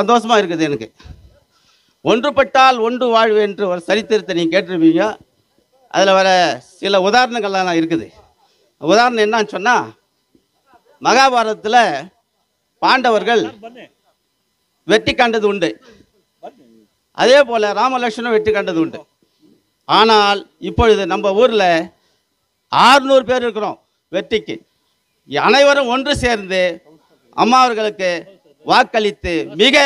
சந்தோஷமாக இருக்குது எனக்கு ஒன்றுபட்டால் ஒன்று வாழ்வு என்று ஒரு சரித்திரத்தை நீங்கள் கேட்டிருப்பீங்க அதில் வர சில உதாரணங்கள்லாம் இருக்குது உதாரணம் என்னன்னு சொன்னால் மகாபாரதத்தில் பாண்டவர்கள் வெற்றி கண்டது உண்டு அதே போல் ராமலட்சுமணன் வெற்றி கண்டது உண்டு ஆனால் இப்பொழுது நம்ம ஊரில் ஆறுநூறு பேர் இருக்கிறோம் வெற்றிக்கு அனைவரும் ஒன்று சேர்ந்து அம்மா அவர்களுக்கு வாக்களித்து மிக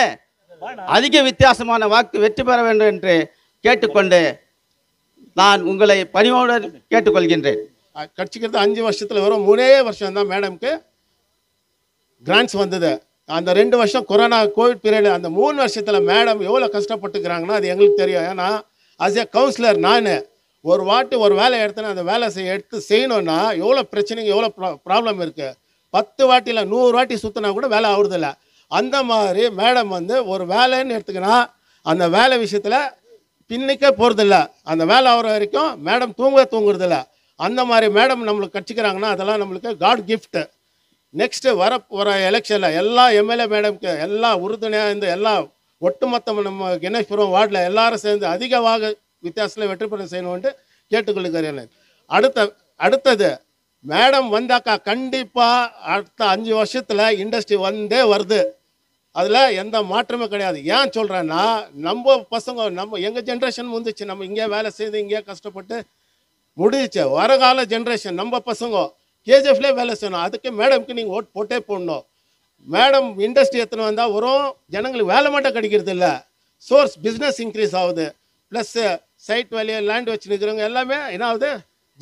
அதிக வித்தியாசமான வாக்கு வெற்றி பெற வேண்டும் என்று கேட்டுக்கொண்டு நான் உங்களை பணிவோடு கேட்டுக்கொள்கின்றேன் கட்சிக்கிறது அஞ்சு வருஷத்தில் வரும் மூணே வருஷம் தான் மேடம்க்கு கிராண்ட்ஸ் வந்தது அந்த ரெண்டு வருஷம் கொரோனா கோவிட் பீரியட் அந்த மூணு வருஷத்தில் மேடம் எவ்வளோ கஷ்டப்பட்டுக்கிறாங்கன்னா அது எங்களுக்கு தெரியும் ஏன்னா அஸ் ஏ கவுன்சிலர் நான் ஒரு வாட்டு ஒரு வேலை எடுத்தேன்னா அந்த வேலை செய்ய எடுத்து செய்யணும்னா எவ்வளோ பிரச்சனைங்க எவ்வளோ ப்ராப்ளம் இருக்குது பத்து வாட்டியில் நூறு வாட்டி சுற்றினா கூட வேலை ஆகுறதில்லை அந்த மாதிரி மேடம் வந்து ஒரு வேலைன்னு எடுத்துக்கினா அந்த வேலை விஷயத்தில் பின்னிக்க போகிறதில்ல அந்த வேலை ஆகிற வரைக்கும் மேடம் தூங்க தூங்குறதில்ல அந்த மாதிரி மேடம் நம்மளுக்கு கட்சிக்கிறாங்கன்னா அதெல்லாம் நம்மளுக்கு காட் கிஃப்ட்டு நெக்ஸ்ட்டு வர போகிற எலெக்ஷனில் எல்லா எம்எல்ஏ மேடம்க்கு எல்லா உறுதுணையாக இருந்து எல்லா ஒட்டுமொத்த நம்ம கணேஷ்புரம் வார்டில் எல்லாரும் சேர்ந்து அதிக வாக வித்தியாசத்தில் வெற்றி பெற செய்யணும்ட்டு கேட்டுக்கொள்ளுகிறேன் அடுத்த அடுத்தது மேடம் வந்தாக்கா கண்டிப்பாக அடுத்த அஞ்சு வருஷத்தில் இண்டஸ்ட்ரி வந்தே வருது அதில் எந்த மாற்றமும் கிடையாது ஏன் சொல்கிறேன்னா நம்ம பசங்க நம்ம எங்கள் ஜென்ரேஷன் வந்துச்சு நம்ம இங்கே வேலை செய்து இங்கே கஷ்டப்பட்டு முடிஞ்சிச்சு வரகால ஜென்ரேஷன் நம்ம பசங்க கேஜிஎஃப்லேயே வேலை செய்யணும் அதுக்கு மேடம்க்கு நீங்கள் ஓட் போட்டே போடணும் மேடம் இண்டஸ்ட்ரி எத்தனை வந்தால் வரும் ஜனங்களுக்கு வேலை மட்டும் கிடைக்கிறது இல்லை சோர்ஸ் பிஸ்னஸ் இன்க்ரீஸ் ஆகுது ப்ளஸ்ஸு சைட் வேலையை லேண்ட் வச்சுருக்கிறவங்க எல்லாமே என்ன ஆகுது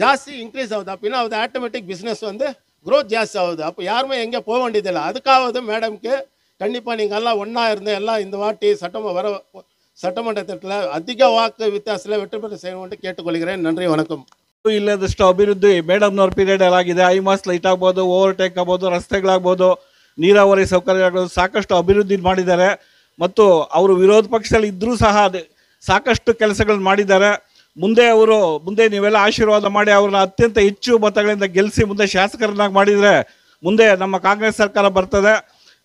ஜாஸ்தி இன்க்ரீஸ் ஆகுது அப்படின்னா அது ஆட்டோமேட்டிக் பிஸ்னஸ் வந்து க்ரோத் ஜாஸ்தி ஆகுது அப்போ யாருமே எங்கே போக வேண்டியதில்லை அதுக்காவது மேடம்க்கு கண்டிப்பாக நீங்கள் எல்லாம் ஒன்றா இருந்து எல்லாம் இந்த வாட்டி சட்டமாக வர சட்டமன்றத்தில் அதிக வாக்கு வித்தியாசத்தில் வெற்றி பெற செய்யணும் என்று கேட்டுக்கொள்கிறேன் நன்றி வணக்கம் ಇಲ್ಲದಷ್ಟು ಅಭಿವೃದ್ಧಿ ಪೀರಿಯಡ್ ಪೀರಿಯಡಲ್ಲಿ ಆಗಿದೆ ಐಮಾಸ್ ಲೈಟ್ ಆಗ್ಬೋದು ಓವರ್ಟೇಕ್ ಆಗ್ಬೋದು ರಸ್ತೆಗಳಾಗ್ಬೋದು ನೀರಾವರಿ ಸೌಕರ್ಯಗಳು ಸಾಕಷ್ಟು ಅಭಿವೃದ್ಧಿ ಮಾಡಿದ್ದಾರೆ ಮತ್ತು ಅವರು ವಿರೋಧ ಪಕ್ಷದಲ್ಲಿ ಇದ್ದರೂ ಸಹ ಸಾಕಷ್ಟು ಕೆಲಸಗಳನ್ನ ಮಾಡಿದ್ದಾರೆ ಮುಂದೆ ಅವರು ಮುಂದೆ ನೀವೆಲ್ಲ ಆಶೀರ್ವಾದ ಮಾಡಿ ಅವ್ರನ್ನ ಅತ್ಯಂತ ಹೆಚ್ಚು ಮತಗಳಿಂದ ಗೆಲ್ಲಿಸಿ ಮುಂದೆ ಶಾಸಕರನ್ನಾಗಿ ಮಾಡಿದರೆ ಮುಂದೆ ನಮ್ಮ ಕಾಂಗ್ರೆಸ್ ಸರ್ಕಾರ ಬರ್ತದೆ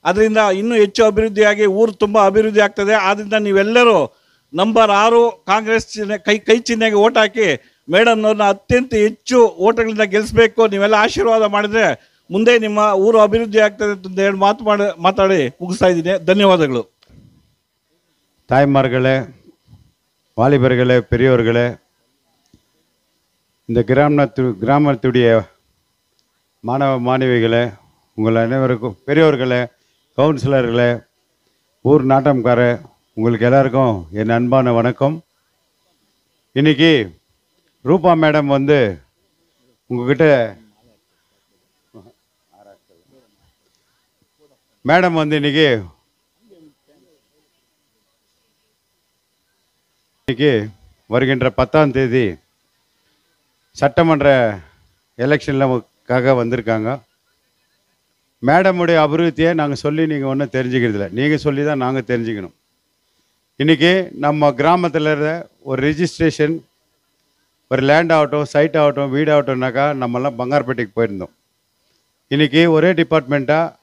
ಅದರಿಂದ ಇನ್ನೂ ಹೆಚ್ಚು ಅಭಿವೃದ್ಧಿಯಾಗಿ ಊರು ತುಂಬ ಅಭಿವೃದ್ಧಿ ಆಗ್ತದೆ ಆದ್ದರಿಂದ ನೀವೆಲ್ಲರೂ ನಂಬರ್ ಆರು ಕಾಂಗ್ರೆಸ್ ಚಿಹ್ನೆ ಕೈ ಕೈ ಚಿಹ್ನೆಗೆ ಓಟ್ ಹಾಕಿ ಮೇಡಮ್ನವ್ರನ್ನ ಅತ್ಯಂತ ಹೆಚ್ಚು ಓಟಗಳಿಂದ ಗೆಲ್ಲಿಸಬೇಕು ನೀವೆಲ್ಲ ಆಶೀರ್ವಾದ ಮಾಡಿದರೆ ಮುಂದೆ ನಿಮ್ಮ ಊರು ಅಭಿವೃದ್ಧಿ ಆಗ್ತದೆ ಅಂತ ಹೇಳಿ ಮಾತು ಮಾಡಿ ಮಾತಾಡಿ ಮುಗಿಸ್ತಾ ಇದ್ದೀನಿ ಧನ್ಯವಾದಗಳು ತಾಯಿ வாலிபர்களே பெரியவர்களே இந்த கிராமத்து கிராமத்துடைய மாணவ மாணவிகளை உங்கள் அனைவருக்கும் பெரியவர்களே கவுன்சிலர்களே ஊர் நாட்டம்கார உங்களுக்கு எல்லாருக்கும் என் அன்பான வணக்கம் இன்றைக்கி ரூபா மேடம் வந்து உங்ககிட்ட மேடம் வந்து இன்றைக்கி இன்னைக்கு வருகின்ற பத்தாம் தேதி சட்டமன்ற எலெக்ஷனுக்காக வந்திருக்காங்க மேடமுடைய அபிவிருத்தியை நாங்கள் சொல்லி நீங்கள் ஒன்றும் தெரிஞ்சுக்கிறதில்ல நீங்கள் சொல்லி தான் நாங்கள் தெரிஞ்சுக்கணும் இன்றைக்கி நம்ம கிராமத்தில் இருந்த ஒரு ரிஜிஸ்ட்ரேஷன் ஒரு லேண்ட் ஆகட்டும் சைட் ஆகட்டும் வீடு ஆகட்டும்னாக்கா நம்மெல்லாம் பங்கார்பேட்டைக்கு போயிருந்தோம் இன்றைக்கி ஒரே டிபார்ட்மெண்ட்டாக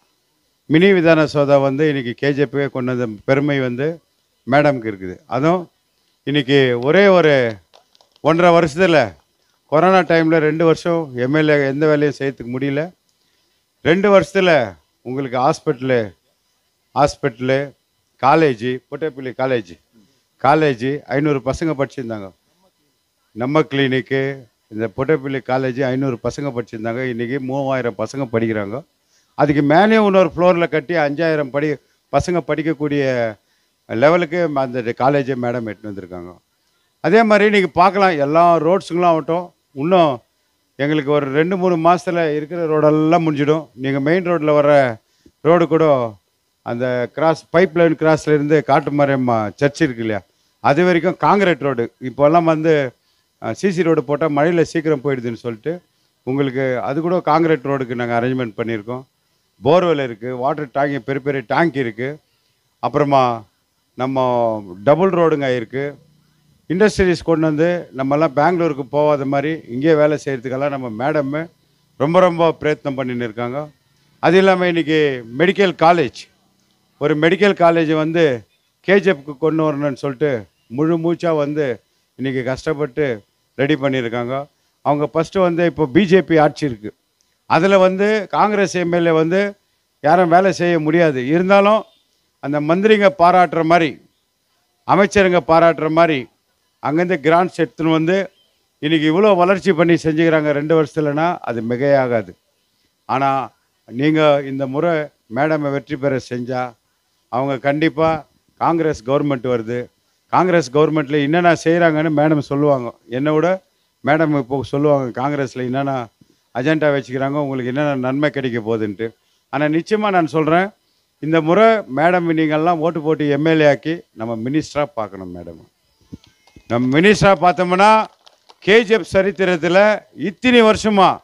மினி விதான சோதா வந்து இன்றைக்கி கேஜேபியை கொண்டு வந்த பெருமை வந்து மேடம்க்கு இருக்குது அதுவும் இன்றைக்கி ஒரே ஒரு ஒன்றரை வருஷத்தில் கொரோனா டைமில் ரெண்டு வருஷம் எம்எல்ஏ எந்த வேலையும் செய்யறதுக்கு முடியல ரெண்டு வருஷத்தில் உங்களுக்கு hospital hospital college Pottepalli college college ஐநூறு பசங்க படிச்சிருந்தாங்க நம்ம கிளினிக்கு இந்த பொட்டேப்பள்ளி காலேஜ் ஐநூறு பசங்க படிச்சிருந்தாங்க இன்றைக்கி மூவாயிரம் பசங்க படிக்கிறாங்க அதுக்கு மேலேயும் இன்னொரு ஃப்ளோரில் கட்டி அஞ்சாயிரம் படி பசங்க படிக்கக்கூடிய லெவலுக்கு அந்த காலேஜை மேடம் எட்டுன்னு வந்திருக்காங்க அதே மாதிரி நீங்கள் பார்க்கலாம் எல்லா ரோட்ஸுங்களும் ஆகட்டும் இன்னும் எங்களுக்கு ஒரு ரெண்டு மூணு மாதத்தில் இருக்கிற ரோடெல்லாம் முடிஞ்சிடும் நீங்கள் மெயின் ரோட்டில் வர ரோடு கூட அந்த கிராஸ் பைப் லைன் கிராஸ்லேருந்து காட்டுமாரியம்மா சர்ச் இருக்கு இல்லையா அது வரைக்கும் காங்கிரீட் ரோடு இப்போல்லாம் வந்து சிசி ரோடு போட்டால் மழையில் சீக்கிரம் போயிடுதுன்னு சொல்லிட்டு உங்களுக்கு அது கூட காங்கிரீட் ரோடுக்கு நாங்கள் அரேஞ்ச்மெண்ட் பண்ணியிருக்கோம் போர்வெல் இருக்குது வாட்டர் டேங்க் பெரிய பெரிய டேங்க் இருக்குது அப்புறமா நம்ம டபுள் ரோடுங்க இருக்குது இண்டஸ்ட்ரீஸ் கொண்டு வந்து நம்மலாம் பெங்களூருக்கு போகாத மாதிரி இங்கேயே வேலை செய்கிறதுக்கெல்லாம் நம்ம மேடம்மு ரொம்ப ரொம்ப பிரயத்னம் பண்ணின்னு இருக்காங்க அது இல்லாமல் இன்றைக்கி மெடிக்கல் காலேஜ் ஒரு மெடிக்கல் காலேஜ் வந்து கேஜிஎஃப்க்கு கொண்டு வரணும்னு சொல்லிட்டு முழு மூச்சாக வந்து இன்றைக்கி கஷ்டப்பட்டு ரெடி பண்ணியிருக்காங்க அவங்க ஃபஸ்ட்டு வந்து இப்போ பிஜேபி ஆட்சி இருக்குது அதில் வந்து காங்கிரஸ் எம்எல்ஏ வந்து யாரும் வேலை செய்ய முடியாது இருந்தாலும் அந்த மந்திரிங்க பாராட்டுற மாதிரி அமைச்சருங்க பாராட்டுற மாதிரி அங்கேருந்து கிராண்ட்ஸ் எடுத்துன்னு வந்து இன்றைக்கி இவ்வளோ வளர்ச்சி பண்ணி செஞ்சுக்கிறாங்க ரெண்டு வருஷத்துலனா அது மிகையாகாது ஆனால் நீங்கள் இந்த முறை மேடமை வெற்றி பெற செஞ்சால் அவங்க கண்டிப்பாக காங்கிரஸ் கவர்மெண்ட் வருது காங்கிரஸ் கவர்மெண்ட்டில் என்னென்ன செய்கிறாங்கன்னு மேடம் சொல்லுவாங்க என்னை விட மேடம் இப்போ சொல்லுவாங்க காங்கிரஸில் என்னென்ன அஜெண்டா வச்சுக்கிறாங்க உங்களுக்கு என்னென்ன நன்மை கிடைக்க போகுதுன்ட்டு ஆனால் நிச்சயமாக நான் சொல்கிறேன் இந்த முறை மேடம் நீங்கள்லாம் ஓட்டு போட்டு எம்எல்ஏ ஆக்கி நம்ம மினிஸ்டராக பார்க்கணும் மேடம் நம்ம மினிஸ்டராக பார்த்தோம்னா கேஜிஎஃப் சரித்திரத்தில் இத்தனை வருஷமாக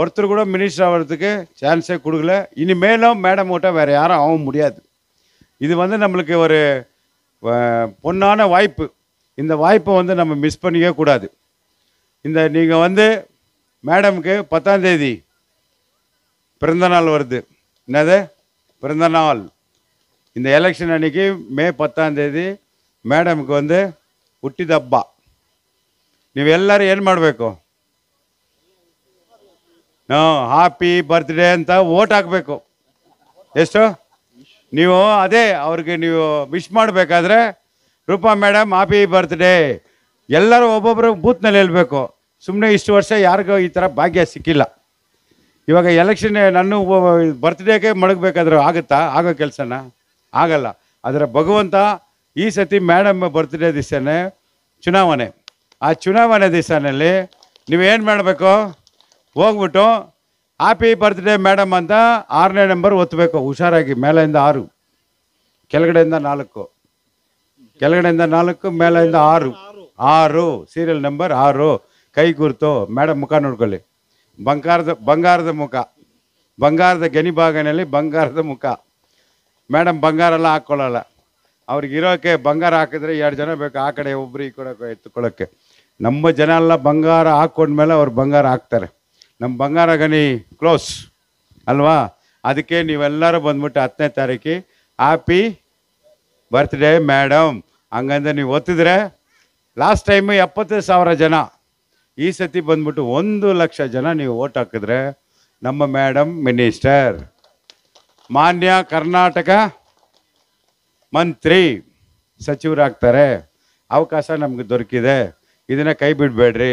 ஒருத்தர் கூட மினிஸ்டர் ஆகிறதுக்கு சான்ஸே கொடுக்கல இனிமேலும் மேடம் கிட்ட வேறு யாரும் ஆக முடியாது இது வந்து நம்மளுக்கு ஒரு பொன்னான வாய்ப்பு இந்த வாய்ப்பை வந்து நம்ம மிஸ் பண்ணிக்க கூடாது இந்த நீங்கள் வந்து மேடமுக்கு தேதி பிறந்தநாள் வருது என்னது பிறந்த நாள் இந்த எலெக்ஷன் அன்னைக்கு மே பತ್ತಾಂತೇದಿ ಮೇಡಮ್ಗೆ ಒಂದು ಹುಟ್ಟಿದ ಹಬ್ಬ ನೀವೆಲ್ಲರೂ ಏನು ಮಾಡಬೇಕು ಹಾಂ ಹ್ಯಾಪಿ ಬರ್ತ್ಡೇ ಅಂತ ವೋಟ್ ಹಾಕಬೇಕು ಎಷ್ಟು ನೀವು ಅದೇ ಅವ್ರಿಗೆ ನೀವು ವಿಶ್ ಮಾಡಬೇಕಾದ್ರೆ ರೂಪಾ ಮೇಡಮ್ ಹ್ಯಾಪಿ ಬರ್ತ್ಡೇ ಎಲ್ಲರೂ ಒಬ್ಬೊಬ್ಬರು ಬೂತ್ನಲ್ಲಿ ಹೇಳಬೇಕು ಸುಮ್ಮನೆ ಇಷ್ಟು ವರ್ಷ ಯಾರಿಗೂ ಈ ಥರ ಭಾಗ್ಯ ಸಿಕ್ಕಿಲ್ಲ ಇವಾಗ ಎಲೆಕ್ಷನ್ ನನ್ನ ಬರ್ತ್ಡೇಗೆ ಮಡಗಬೇಕಾದ್ರೆ ಆಗುತ್ತಾ ಆಗೋ ಕೆಲಸನ ಆಗಲ್ಲ ಅದರ ಭಗವಂತ ಈ ಸತಿ ಮೇಡಮ್ ಬರ್ತ್ಡೇ ದಿವಸನೇ ಚುನಾವಣೆ ಆ ಚುನಾವಣೆ ದಿವಸನಲ್ಲಿ ನೀವೇನು ಮಾಡಬೇಕು ಹೋಗ್ಬಿಟ್ಟು ಹ್ಯಾಪಿ ಬರ್ತ್ಡೇ ಮೇಡಮ್ ಅಂತ ಆರನೇ ನಂಬರ್ ಒತ್ತಬೇಕು ಹುಷಾರಾಗಿ ಮೇಲೆಯಿಂದ ಆರು ಕೆಳಗಡೆಯಿಂದ ನಾಲ್ಕು ಕೆಳಗಡೆಯಿಂದ ನಾಲ್ಕು ಮೇಲೆಯಿಂದ ಆರು ಆರು ಸೀರಿಯಲ್ ನಂಬರ್ ಆರು ಕೈ ಕುರ್ತು ಮೇಡಮ್ ಮುಖ ನೋಡ್ಕೊಳ್ಳಿ ಬಂಗಾರದ ಬಂಗಾರದ ಮುಖ ಬಂಗಾರದ ಭಾಗನಲ್ಲಿ ಬಂಗಾರದ ಮುಖ ಮೇಡಮ್ ಬಂಗಾರ ಎಲ್ಲ ಹಾಕ್ಕೊಳ್ಳಲ್ಲ ಅವ್ರಿಗೆ ಇರೋಕ್ಕೆ ಬಂಗಾರ ಹಾಕಿದ್ರೆ ಎರಡು ಜನ ಬೇಕು ಆ ಕಡೆ ಒಬ್ರು ಈ ಕೊಡೋಕೆ ಎತ್ಕೊಳ್ಳೋಕ್ಕೆ ನಮ್ಮ ಜನ ಎಲ್ಲ ಬಂಗಾರ ಹಾಕ್ಕೊಂಡ್ಮೇಲೆ ಅವ್ರು ಬಂಗಾರ ಹಾಕ್ತಾರೆ ನಮ್ಮ ಬಂಗಾರ ಗಣಿ ಕ್ಲೋಸ್ ಅಲ್ವಾ ಅದಕ್ಕೆ ನೀವೆಲ್ಲರೂ ಬಂದ್ಬಿಟ್ಟು ಹತ್ತನೇ ತಾರೀಕಿಗೆ ಹ್ಯಾಪಿ ಬರ್ತ್ಡೇ ಮೇಡಮ್ ಹಂಗಂದ್ರೆ ನೀವು ಒತ್ತಿದ್ರೆ ಲಾಸ್ಟ್ ಟೈಮು ಎಪ್ಪತ್ತು ಸಾವಿರ ಜನ ಈ ಸತಿ ಬಂದ್ಬಿಟ್ಟು ಒಂದು ಲಕ್ಷ ಜನ ನೀವು ಓಟ್ ಹಾಕಿದ್ರೆ ನಮ್ಮ ಮೇಡಮ್ ಮಿನಿಸ್ಟರ್ ಮಾನ್ಯ ಕರ್ನಾಟಕ ಮಂತ್ರಿ ಸಚಿವರಾಗ್ತಾರೆ ಅವಕಾಶ ನಮ್ಗೆ ದೊರಕಿದೆ ಇದನ್ನ ಕೈ ಬಿಡಬೇಡ್ರಿ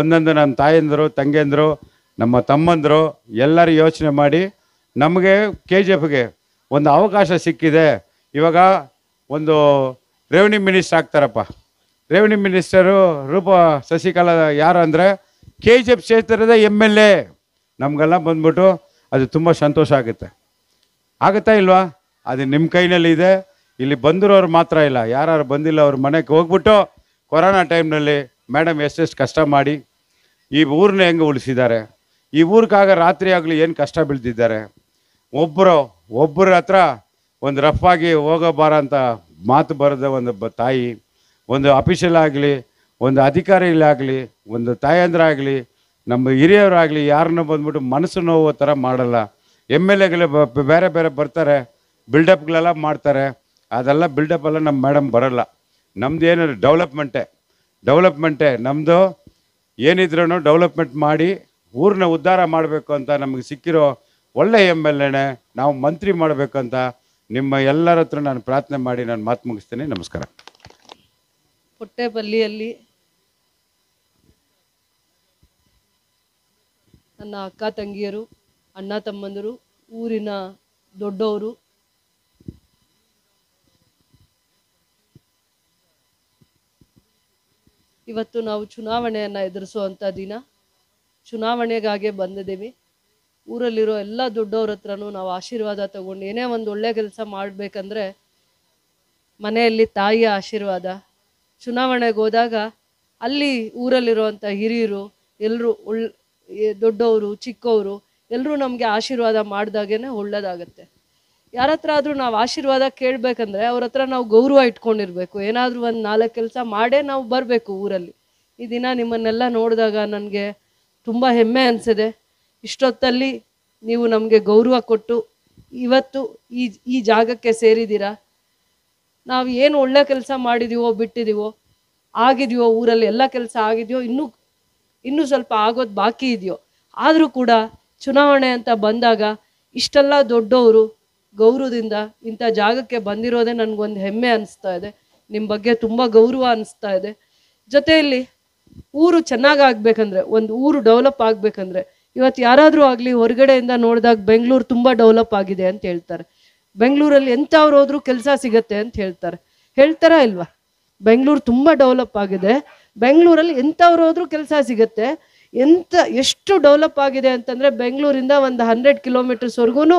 ಒಂದೊಂದು ನಮ್ಮ ತಾಯಂದರು ತಂಗೇಂದರು ನಮ್ಮ ತಮ್ಮಂದರು ಎಲ್ಲರೂ ಯೋಚನೆ ಮಾಡಿ ನಮಗೆ ಕೆ ಜಿ ಎಫ್ಗೆ ಒಂದು ಅವಕಾಶ ಸಿಕ್ಕಿದೆ ಇವಾಗ ಒಂದು ರೆವಿನ್ಯೂ ಮಿನಿಸ್ಟರ್ ಆಗ್ತಾರಪ್ಪ ರೆವಿನ್ಯೂ ಮಿನಿಸ್ಟರು ರೂಪ ಶಶಿಕಲಾ ಯಾರು ಅಂದರೆ ಕೆ ಜಿ ಎಫ್ ಕ್ಷೇತ್ರದ ಎಮ್ ಎಲ್ ಎ ನಮಗೆಲ್ಲ ಬಂದ್ಬಿಟ್ಟು ಅದು ತುಂಬ ಸಂತೋಷ ಆಗುತ್ತೆ ಆಗುತ್ತಾ ಇಲ್ವಾ ಅದು ನಿಮ್ಮ ಕೈನಲ್ಲಿ ಇದೆ ಇಲ್ಲಿ ಬಂದಿರೋರು ಮಾತ್ರ ಇಲ್ಲ ಯಾರು ಬಂದಿಲ್ಲ ಅವ್ರ ಮನೆಗೆ ಹೋಗ್ಬಿಟ್ಟು ಕೊರೋನಾ ಟೈಮ್ನಲ್ಲಿ ಮೇಡಮ್ ಎಷ್ಟೆಷ್ಟು ಕಷ್ಟ ಮಾಡಿ ಈ ಊರನ್ನ ಹೆಂಗೆ ಉಳಿಸಿದ್ದಾರೆ ಈ ಊರಿಗಾಗ ರಾತ್ರಿ ಆಗಲಿ ಏನು ಕಷ್ಟ ಬೀಳ್ತಿದ್ದಾರೆ ಒಬ್ಬರು ಒಬ್ಬರ ಹತ್ರ ಒಂದು ರಫ್ ಆಗಿ ಹೋಗಬಾರ ಅಂತ ಮಾತು ಬರೆದ ಒಂದು ತಾಯಿ ಒಂದು ಆಗಲಿ ಒಂದು ಅಧಿಕಾರಿಗಳಾಗಲಿ ಒಂದು ಆಗಲಿ ನಮ್ಮ ಹಿರಿಯವರಾಗಲಿ ಯಾರನ್ನೂ ಬಂದ್ಬಿಟ್ಟು ಮನಸ್ಸು ನೋವು ಥರ ಮಾಡಲ್ಲ ಎಮ್ ಎಲ್ ಎಗಳು ಬೇರೆ ಬೇರೆ ಬರ್ತಾರೆ ಬಿಲ್ಡಪ್ಗಳೆಲ್ಲ ಮಾಡ್ತಾರೆ ಅದೆಲ್ಲ ಬಿಲ್ಡಪ್ ಎಲ್ಲ ನಮ್ಮ ಮೇಡಮ್ ಬರೋಲ್ಲ ನಮ್ಮದು ಏನಾದ್ರು ಡೆವಲಪ್ಮೆಂಟೇ ಡೆವಲಪ್ಮೆಂಟೇ ನಮ್ಮದು ಏನಿದ್ರೂ ಡೆವಲಪ್ಮೆಂಟ್ ಮಾಡಿ ಊರನ್ನ ಉದ್ಧಾರ ಮಾಡಬೇಕು ಅಂತ ನಮಗೆ ಸಿಕ್ಕಿರೋ ಒಳ್ಳೆ ಎಮ್ ಎಲ್ ಎನೇ ನಾವು ಮಂತ್ರಿ ಮಾಡಬೇಕಂತ ನಿಮ್ಮ ಎಲ್ಲರ ಹತ್ರ ನಾನು ಪ್ರಾರ್ಥನೆ ಮಾಡಿ ನಾನು ಮಾತು ಮುಗಿಸ್ತೀನಿ ನಮಸ್ಕಾರ ಹೊಟ್ಟೆಬಲ್ಲಿಯಲ್ಲಿ ನನ್ನ ಅಕ್ಕ ತಂಗಿಯರು ಅಣ್ಣ ತಮ್ಮಂದಿರು ಊರಿನ ದೊಡ್ಡವರು ಇವತ್ತು ನಾವು ಚುನಾವಣೆಯನ್ನು ಎದುರಿಸುವಂಥ ದಿನ ಚುನಾವಣೆಗಾಗೆ ಬಂದಿದ್ದೀವಿ ಊರಲ್ಲಿರೋ ಎಲ್ಲ ದೊಡ್ಡವ್ರ ಹತ್ರನೂ ನಾವು ಆಶೀರ್ವಾದ ತಗೊಂಡು ಏನೇ ಒಂದು ಒಳ್ಳೆ ಕೆಲಸ ಮಾಡಬೇಕಂದ್ರೆ ಮನೆಯಲ್ಲಿ ತಾಯಿಯ ಆಶೀರ್ವಾದ ಚುನಾವಣೆಗೆ ಹೋದಾಗ ಅಲ್ಲಿ ಊರಲ್ಲಿರುವಂಥ ಹಿರಿಯರು ಎಲ್ಲರೂ ಒಳ್ ದೊಡ್ಡವರು ಚಿಕ್ಕವರು ಎಲ್ಲರೂ ನಮಗೆ ಆಶೀರ್ವಾದ ಮಾಡಿದಾಗೇ ಒಳ್ಳೇದಾಗತ್ತೆ ಯಾರ ಹತ್ರ ಆದರೂ ನಾವು ಆಶೀರ್ವಾದ ಕೇಳಬೇಕಂದ್ರೆ ಅವ್ರ ಹತ್ರ ನಾವು ಗೌರವ ಇಟ್ಕೊಂಡಿರ್ಬೇಕು ಏನಾದರೂ ಒಂದು ನಾಲ್ಕು ಕೆಲಸ ಮಾಡೇ ನಾವು ಬರಬೇಕು ಊರಲ್ಲಿ ಈ ದಿನ ನಿಮ್ಮನ್ನೆಲ್ಲ ನೋಡಿದಾಗ ನನಗೆ ತುಂಬ ಹೆಮ್ಮೆ ಅನಿಸಿದೆ ಇಷ್ಟೊತ್ತಲ್ಲಿ ನೀವು ನಮಗೆ ಗೌರವ ಕೊಟ್ಟು ಇವತ್ತು ಈ ಈ ಜಾಗಕ್ಕೆ ಸೇರಿದ್ದೀರಾ ನಾವು ಏನು ಒಳ್ಳೆ ಕೆಲಸ ಮಾಡಿದೀವೋ ಬಿಟ್ಟಿದೀವೋ ಆಗಿದೆಯೋ ಊರಲ್ಲಿ ಎಲ್ಲ ಕೆಲಸ ಆಗಿದೆಯೋ ಇನ್ನೂ ಇನ್ನೂ ಸ್ವಲ್ಪ ಆಗೋದು ಬಾಕಿ ಇದೆಯೋ ಆದರೂ ಕೂಡ ಚುನಾವಣೆ ಅಂತ ಬಂದಾಗ ಇಷ್ಟೆಲ್ಲ ದೊಡ್ಡವರು ಗೌರವದಿಂದ ಇಂಥ ಜಾಗಕ್ಕೆ ಬಂದಿರೋದೇ ನನಗೊಂದು ಹೆಮ್ಮೆ ಅನಿಸ್ತಾ ಇದೆ ನಿಮ್ಮ ಬಗ್ಗೆ ತುಂಬ ಗೌರವ ಅನಿಸ್ತಾ ಇದೆ ಜೊತೆಯಲ್ಲಿ ಊರು ಚೆನ್ನಾಗಾಗಬೇಕಂದ್ರೆ ಒಂದು ಊರು ಡೆವಲಪ್ ಆಗಬೇಕಂದ್ರೆ ಇವತ್ತು ಯಾರಾದರೂ ಆಗಲಿ ಹೊರಗಡೆಯಿಂದ ನೋಡಿದಾಗ ಬೆಂಗಳೂರು ತುಂಬ ಡೆವಲಪ್ ಆಗಿದೆ ಅಂತ ಹೇಳ್ತಾರೆ ಬೆಂಗಳೂರಲ್ಲಿ ಎಂಥವ್ರು ಹೋದ್ರು ಕೆಲಸ ಸಿಗತ್ತೆ ಅಂತ ಹೇಳ್ತಾರೆ ಹೇಳ್ತಾರಾ ಇಲ್ವಾ ಬೆಂಗಳೂರು ತುಂಬ ಡೆವಲಪ್ ಆಗಿದೆ ಬೆಂಗಳೂರಲ್ಲಿ ಎಂಥವ್ರು ಹೋದ್ರು ಕೆಲಸ ಸಿಗತ್ತೆ ಎಂಥ ಎಷ್ಟು ಡೆವಲಪ್ ಆಗಿದೆ ಅಂತಂದರೆ ಬೆಂಗಳೂರಿಂದ ಒಂದು ಹಂಡ್ರೆಡ್ ಕಿಲೋಮೀಟರ್ಸ್ವರೆಗೂ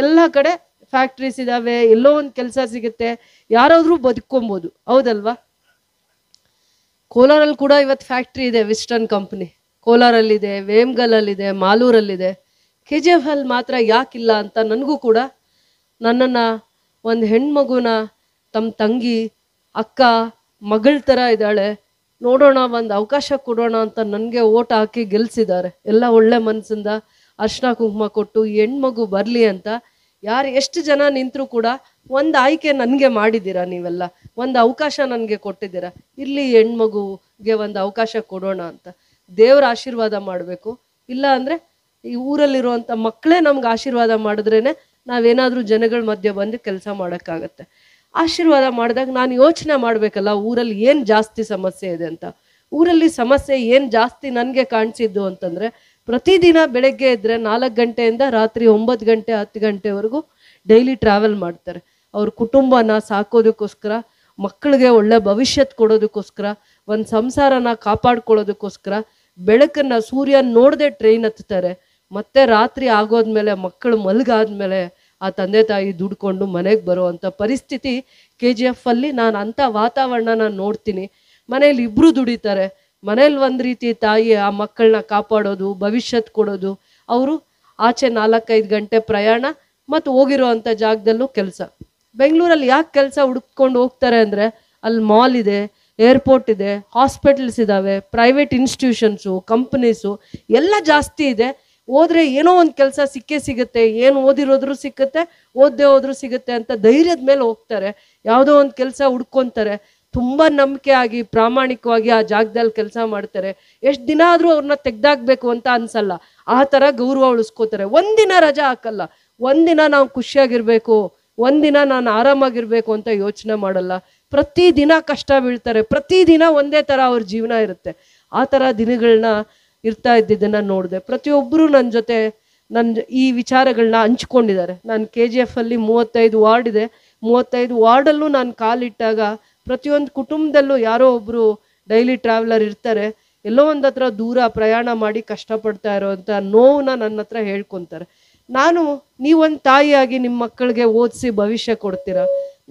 ಎಲ್ಲ ಕಡೆ ಫ್ಯಾಕ್ಟ್ರೀಸ್ ಇದ್ದಾವೆ ಎಲ್ಲೋ ಒಂದು ಕೆಲಸ ಸಿಗುತ್ತೆ ಯಾರಾದರೂ ಬದುಕೊಬೋದು ಹೌದಲ್ವಾ ಕೋಲಾರಲ್ಲಿ ಕೂಡ ಇವತ್ತು ಫ್ಯಾಕ್ಟ್ರಿ ಇದೆ ವೆಸ್ಟರ್ನ್ ಕಂಪ್ನಿ ಕೋಲಾರಲ್ಲಿದೆ ವೇಮ್ಗಲಲ್ಲಿದೆ ಮಾಲೂರಲ್ಲಿದೆ ಕೆ ಜಿ ಎಫ್ ಅಲ್ಲಿ ಮಾತ್ರ ಯಾಕಿಲ್ಲ ಅಂತ ನನಗೂ ಕೂಡ ನನ್ನನ್ನು ಒಂದು ಹೆಣ್ಮಗುನ ತಮ್ಮ ತಂಗಿ ಅಕ್ಕ ಮಗಳ ಥರ ಇದ್ದಾಳೆ ನೋಡೋಣ ಒಂದು ಅವಕಾಶ ಕೊಡೋಣ ಅಂತ ನನಗೆ ಓಟ್ ಹಾಕಿ ಗೆಲ್ಸಿದ್ದಾರೆ ಎಲ್ಲ ಒಳ್ಳೆ ಮನಸ್ಸಿಂದ ಅರ್ಶನ ಕುಂಕುಮ ಕೊಟ್ಟು ಹೆಣ್ಮಗು ಬರಲಿ ಅಂತ ಯಾರು ಎಷ್ಟು ಜನ ನಿಂತರೂ ಕೂಡ ಒಂದು ಆಯ್ಕೆ ನನಗೆ ಮಾಡಿದ್ದೀರಾ ನೀವೆಲ್ಲ ಒಂದು ಅವಕಾಶ ನನಗೆ ಕೊಟ್ಟಿದ್ದೀರಾ ಇಲ್ಲಿ ಹೆಣ್ಮಗುಗೆ ಒಂದು ಅವಕಾಶ ಕೊಡೋಣ ಅಂತ ದೇವ್ರ ಆಶೀರ್ವಾದ ಮಾಡಬೇಕು ಇಲ್ಲ ಅಂದರೆ ಈ ಊರಲ್ಲಿರುವಂಥ ಮಕ್ಕಳೇ ನಮ್ಗೆ ಆಶೀರ್ವಾದ ಮಾಡಿದ್ರೇ ನಾವೇನಾದರೂ ಜನಗಳ ಮಧ್ಯೆ ಬಂದು ಕೆಲಸ ಮಾಡೋಕ್ಕಾಗತ್ತೆ ಆಶೀರ್ವಾದ ಮಾಡಿದಾಗ ನಾನು ಯೋಚನೆ ಮಾಡಬೇಕಲ್ಲ ಊರಲ್ಲಿ ಏನು ಜಾಸ್ತಿ ಸಮಸ್ಯೆ ಇದೆ ಅಂತ ಊರಲ್ಲಿ ಸಮಸ್ಯೆ ಏನು ಜಾಸ್ತಿ ನನಗೆ ಕಾಣಿಸಿದ್ದು ಅಂತಂದರೆ ಪ್ರತಿದಿನ ಬೆಳಗ್ಗೆ ಇದ್ದರೆ ನಾಲ್ಕು ಗಂಟೆಯಿಂದ ರಾತ್ರಿ ಒಂಬತ್ತು ಗಂಟೆ ಹತ್ತು ಗಂಟೆವರೆಗೂ ಡೈಲಿ ಟ್ರಾವೆಲ್ ಮಾಡ್ತಾರೆ ಅವ್ರ ಕುಟುಂಬನ ಸಾಕೋದಕ್ಕೋಸ್ಕರ ಮಕ್ಕಳಿಗೆ ಒಳ್ಳೆ ಭವಿಷ್ಯತ್ ಕೊಡೋದಕ್ಕೋಸ್ಕರ ಒಂದು ಸಂಸಾರನ ಕಾಪಾಡ್ಕೊಳ್ಳೋದಕ್ಕೋಸ್ಕರ ಬೆಳಕನ್ನು ಸೂರ್ಯ ನೋಡದೆ ಟ್ರೈನ್ ಹತ್ತಾರೆ ಮತ್ತೆ ರಾತ್ರಿ ಆಗೋದ್ಮೇಲೆ ಮಕ್ಕಳು ಮಲಗಾದ್ಮೇಲೆ ಆ ತಂದೆ ತಾಯಿ ದುಡ್ಕೊಂಡು ಮನೆಗೆ ಬರುವಂಥ ಪರಿಸ್ಥಿತಿ ಕೆ ಜಿ ಎಫ್ ಅಲ್ಲಿ ನಾನು ಅಂಥ ವಾತಾವರಣನ ನೋಡ್ತೀನಿ ಮನೇಲಿ ಇಬ್ಬರು ದುಡಿತಾರೆ ಮನೇಲಿ ಒಂದು ರೀತಿ ತಾಯಿ ಆ ಮಕ್ಕಳನ್ನ ಕಾಪಾಡೋದು ಭವಿಷ್ಯತ್ ಕೊಡೋದು ಅವರು ಆಚೆ ನಾಲ್ಕೈದು ಗಂಟೆ ಪ್ರಯಾಣ ಮತ್ತು ಅಂಥ ಜಾಗದಲ್ಲೂ ಕೆಲಸ ಬೆಂಗಳೂರಲ್ಲಿ ಯಾಕೆ ಕೆಲಸ ಹುಡ್ಕೊಂಡು ಹೋಗ್ತಾರೆ ಅಂದರೆ ಅಲ್ಲಿ ಮಾಲ್ ಇದೆ ಏರ್ಪೋರ್ಟ್ ಇದೆ ಹಾಸ್ಪಿಟಲ್ಸ್ ಇದ್ದಾವೆ ಪ್ರೈವೇಟ್ ಇನ್ಸ್ಟಿಟ್ಯೂಷನ್ಸು ಕಂಪ್ನೀಸು ಎಲ್ಲ ಜಾಸ್ತಿ ಇದೆ ಓದ್ರೆ ಏನೋ ಒಂದು ಕೆಲಸ ಸಿಕ್ಕೇ ಸಿಗುತ್ತೆ ಏನು ಓದಿರೋದ್ರು ಸಿಕ್ಕುತ್ತೆ ಓದ್ದೆ ಹೋದ್ರು ಸಿಗುತ್ತೆ ಅಂತ ಧೈರ್ಯದ ಮೇಲೆ ಹೋಗ್ತಾರೆ ಯಾವುದೋ ಒಂದು ಕೆಲಸ ಹುಡ್ಕೊತಾರೆ ತುಂಬ ನಂಬಿಕೆ ಆಗಿ ಪ್ರಾಮಾಣಿಕವಾಗಿ ಆ ಜಾಗದಲ್ಲಿ ಕೆಲಸ ಮಾಡ್ತಾರೆ ಎಷ್ಟು ದಿನ ಆದರೂ ಅವ್ರನ್ನ ತೆಗ್ದಾಕ್ಬೇಕು ಅಂತ ಅನ್ಸಲ್ಲ ಆ ಥರ ಗೌರವ ಉಳಿಸ್ಕೋತಾರೆ ಒಂದಿನ ರಜಾ ಹಾಕಲ್ಲ ಒಂದಿನ ನಾವು ಖುಷಿಯಾಗಿರಬೇಕು ಒಂದಿನ ನಾನು ಆರಾಮಾಗಿರಬೇಕು ಅಂತ ಯೋಚನೆ ಮಾಡಲ್ಲ ಪ್ರತಿದಿನ ಕಷ್ಟ ಬೀಳ್ತಾರೆ ಪ್ರತಿದಿನ ಒಂದೇ ಥರ ಅವ್ರ ಜೀವನ ಇರುತ್ತೆ ಆ ಥರ ದಿನಗಳನ್ನ ಇರ್ತಾ ಇದ್ದಿದ್ದನ್ನು ನೋಡಿದೆ ಪ್ರತಿಯೊಬ್ಬರು ನನ್ನ ಜೊತೆ ನನ್ನ ಈ ವಿಚಾರಗಳನ್ನ ಹಂಚ್ಕೊಂಡಿದ್ದಾರೆ ನಾನು ಕೆ ಜಿ ಅಲ್ಲಿ ಮೂವತ್ತೈದು ವಾರ್ಡ್ ಇದೆ ಮೂವತ್ತೈದು ವಾರ್ಡಲ್ಲೂ ನಾನು ಕಾಲಿಟ್ಟಾಗ ಪ್ರತಿಯೊಂದು ಕುಟುಂಬದಲ್ಲೂ ಯಾರೋ ಒಬ್ಬರು ಡೈಲಿ ಟ್ರಾವೆಲರ್ ಇರ್ತಾರೆ ಎಲ್ಲೋ ಒಂದು ಹತ್ರ ದೂರ ಪ್ರಯಾಣ ಮಾಡಿ ಕಷ್ಟಪಡ್ತಾ ಇರೋವಂಥ ನೋವನ್ನ ನನ್ನ ಹತ್ರ ಹೇಳ್ಕೊತಾರೆ ನಾನು ನೀವೊಂದು ತಾಯಿಯಾಗಿ ನಿಮ್ಮ ಮಕ್ಕಳಿಗೆ ಓದಿಸಿ ಭವಿಷ್ಯ ಕೊಡ್ತೀರ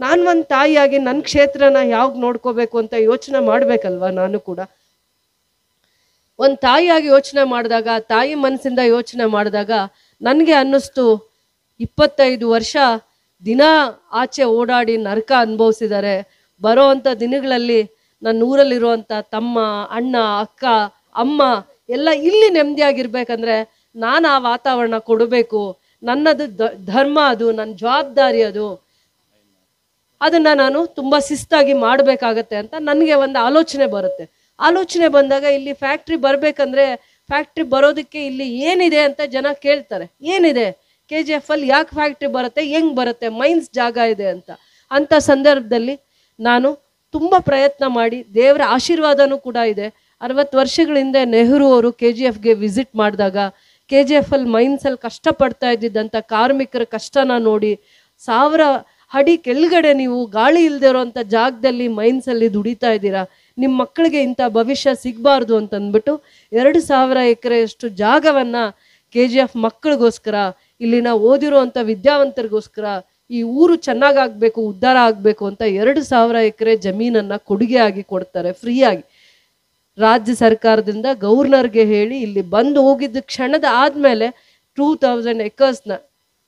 ನಾನು ಒಂದು ತಾಯಿಯಾಗಿ ನನ್ನ ಕ್ಷೇತ್ರನ ಯಾವಾಗ ನೋಡ್ಕೋಬೇಕು ಅಂತ ಯೋಚನೆ ಮಾಡಬೇಕಲ್ವಾ ನಾನು ಕೂಡ ಒಂದು ತಾಯಿಯಾಗಿ ಯೋಚನೆ ಮಾಡಿದಾಗ ತಾಯಿ ಮನಸ್ಸಿಂದ ಯೋಚನೆ ಮಾಡಿದಾಗ ನನಗೆ ಅನ್ನಿಸ್ತು ಇಪ್ಪತ್ತೈದು ವರ್ಷ ದಿನ ಆಚೆ ಓಡಾಡಿ ನರಕ ಅನುಭವಿಸಿದ್ದಾರೆ ಬರೋ ಅಂಥ ದಿನಗಳಲ್ಲಿ ನನ್ನ ಊರಲ್ಲಿರುವಂಥ ತಮ್ಮ ಅಣ್ಣ ಅಕ್ಕ ಅಮ್ಮ ಎಲ್ಲ ಇಲ್ಲಿ ನೆಮ್ಮದಿಯಾಗಿರ್ಬೇಕಂದ್ರೆ ನಾನು ಆ ವಾತಾವರಣ ಕೊಡಬೇಕು ನನ್ನದು ಧರ್ಮ ಅದು ನನ್ನ ಜವಾಬ್ದಾರಿ ಅದು ಅದನ್ನು ನಾನು ತುಂಬ ಶಿಸ್ತಾಗಿ ಮಾಡಬೇಕಾಗತ್ತೆ ಅಂತ ನನಗೆ ಒಂದು ಆಲೋಚನೆ ಬರುತ್ತೆ ಆಲೋಚನೆ ಬಂದಾಗ ಇಲ್ಲಿ ಫ್ಯಾಕ್ಟ್ರಿ ಬರಬೇಕಂದ್ರೆ ಫ್ಯಾಕ್ಟ್ರಿ ಬರೋದಕ್ಕೆ ಇಲ್ಲಿ ಏನಿದೆ ಅಂತ ಜನ ಕೇಳ್ತಾರೆ ಏನಿದೆ ಕೆ ಜಿ ಎಫ್ ಅಲ್ಲಿ ಯಾಕೆ ಫ್ಯಾಕ್ಟ್ರಿ ಬರುತ್ತೆ ಹೆಂಗೆ ಬರುತ್ತೆ ಮೈನ್ಸ್ ಜಾಗ ಇದೆ ಅಂತ ಅಂಥ ಸಂದರ್ಭದಲ್ಲಿ ನಾನು ತುಂಬ ಪ್ರಯತ್ನ ಮಾಡಿ ದೇವರ ಆಶೀರ್ವಾದನೂ ಕೂಡ ಇದೆ ಅರವತ್ತು ವರ್ಷಗಳಿಂದ ನೆಹರು ಅವರು ಕೆ ಜಿ ಎಫ್ಗೆ ವಿಸಿಟ್ ಮಾಡಿದಾಗ ಕೆ ಜಿ ಎಫ್ ಅಲ್ಲಿ ಮೈನ್ಸಲ್ಲಿ ಕಷ್ಟಪಡ್ತಾ ಇದ್ದಿದ್ದಂಥ ಕಾರ್ಮಿಕರ ಕಷ್ಟನ ನೋಡಿ ಸಾವಿರ ಅಡಿ ಕೆಳಗಡೆ ನೀವು ಗಾಳಿ ಇಲ್ಲದೆ ಇರೋವಂಥ ಜಾಗದಲ್ಲಿ ಮೈನ್ಸಲ್ಲಿ ದುಡಿತಾ ಇದ್ದೀರಾ ನಿಮ್ಮ ಮಕ್ಕಳಿಗೆ ಇಂಥ ಭವಿಷ್ಯ ಸಿಗಬಾರ್ದು ಅಂತಂದ್ಬಿಟ್ಟು ಎರಡು ಸಾವಿರ ಎಕರೆಯಷ್ಟು ಜಾಗವನ್ನು ಕೆ ಜಿ ಎಫ್ ಮಕ್ಕಳಿಗೋಸ್ಕರ ಇಲ್ಲಿನ ಓದಿರೋವಂಥ ವಿದ್ಯಾವಂತರಿಗೋಸ್ಕರ ಈ ಊರು ಚೆನ್ನಾಗಾಗಬೇಕು ಉದ್ಧಾರ ಆಗಬೇಕು ಅಂತ ಎರಡು ಸಾವಿರ ಎಕರೆ ಜಮೀನನ್ನು ಆಗಿ ಕೊಡ್ತಾರೆ ಫ್ರೀಯಾಗಿ ರಾಜ್ಯ ಸರ್ಕಾರದಿಂದ ಗವರ್ನರ್ಗೆ ಹೇಳಿ ಇಲ್ಲಿ ಬಂದು ಹೋಗಿದ್ದ ಕ್ಷಣದ ಆದಮೇಲೆ ಟೂ ತೌಸಂಡ್ ಎಕರ್ಸ್ನ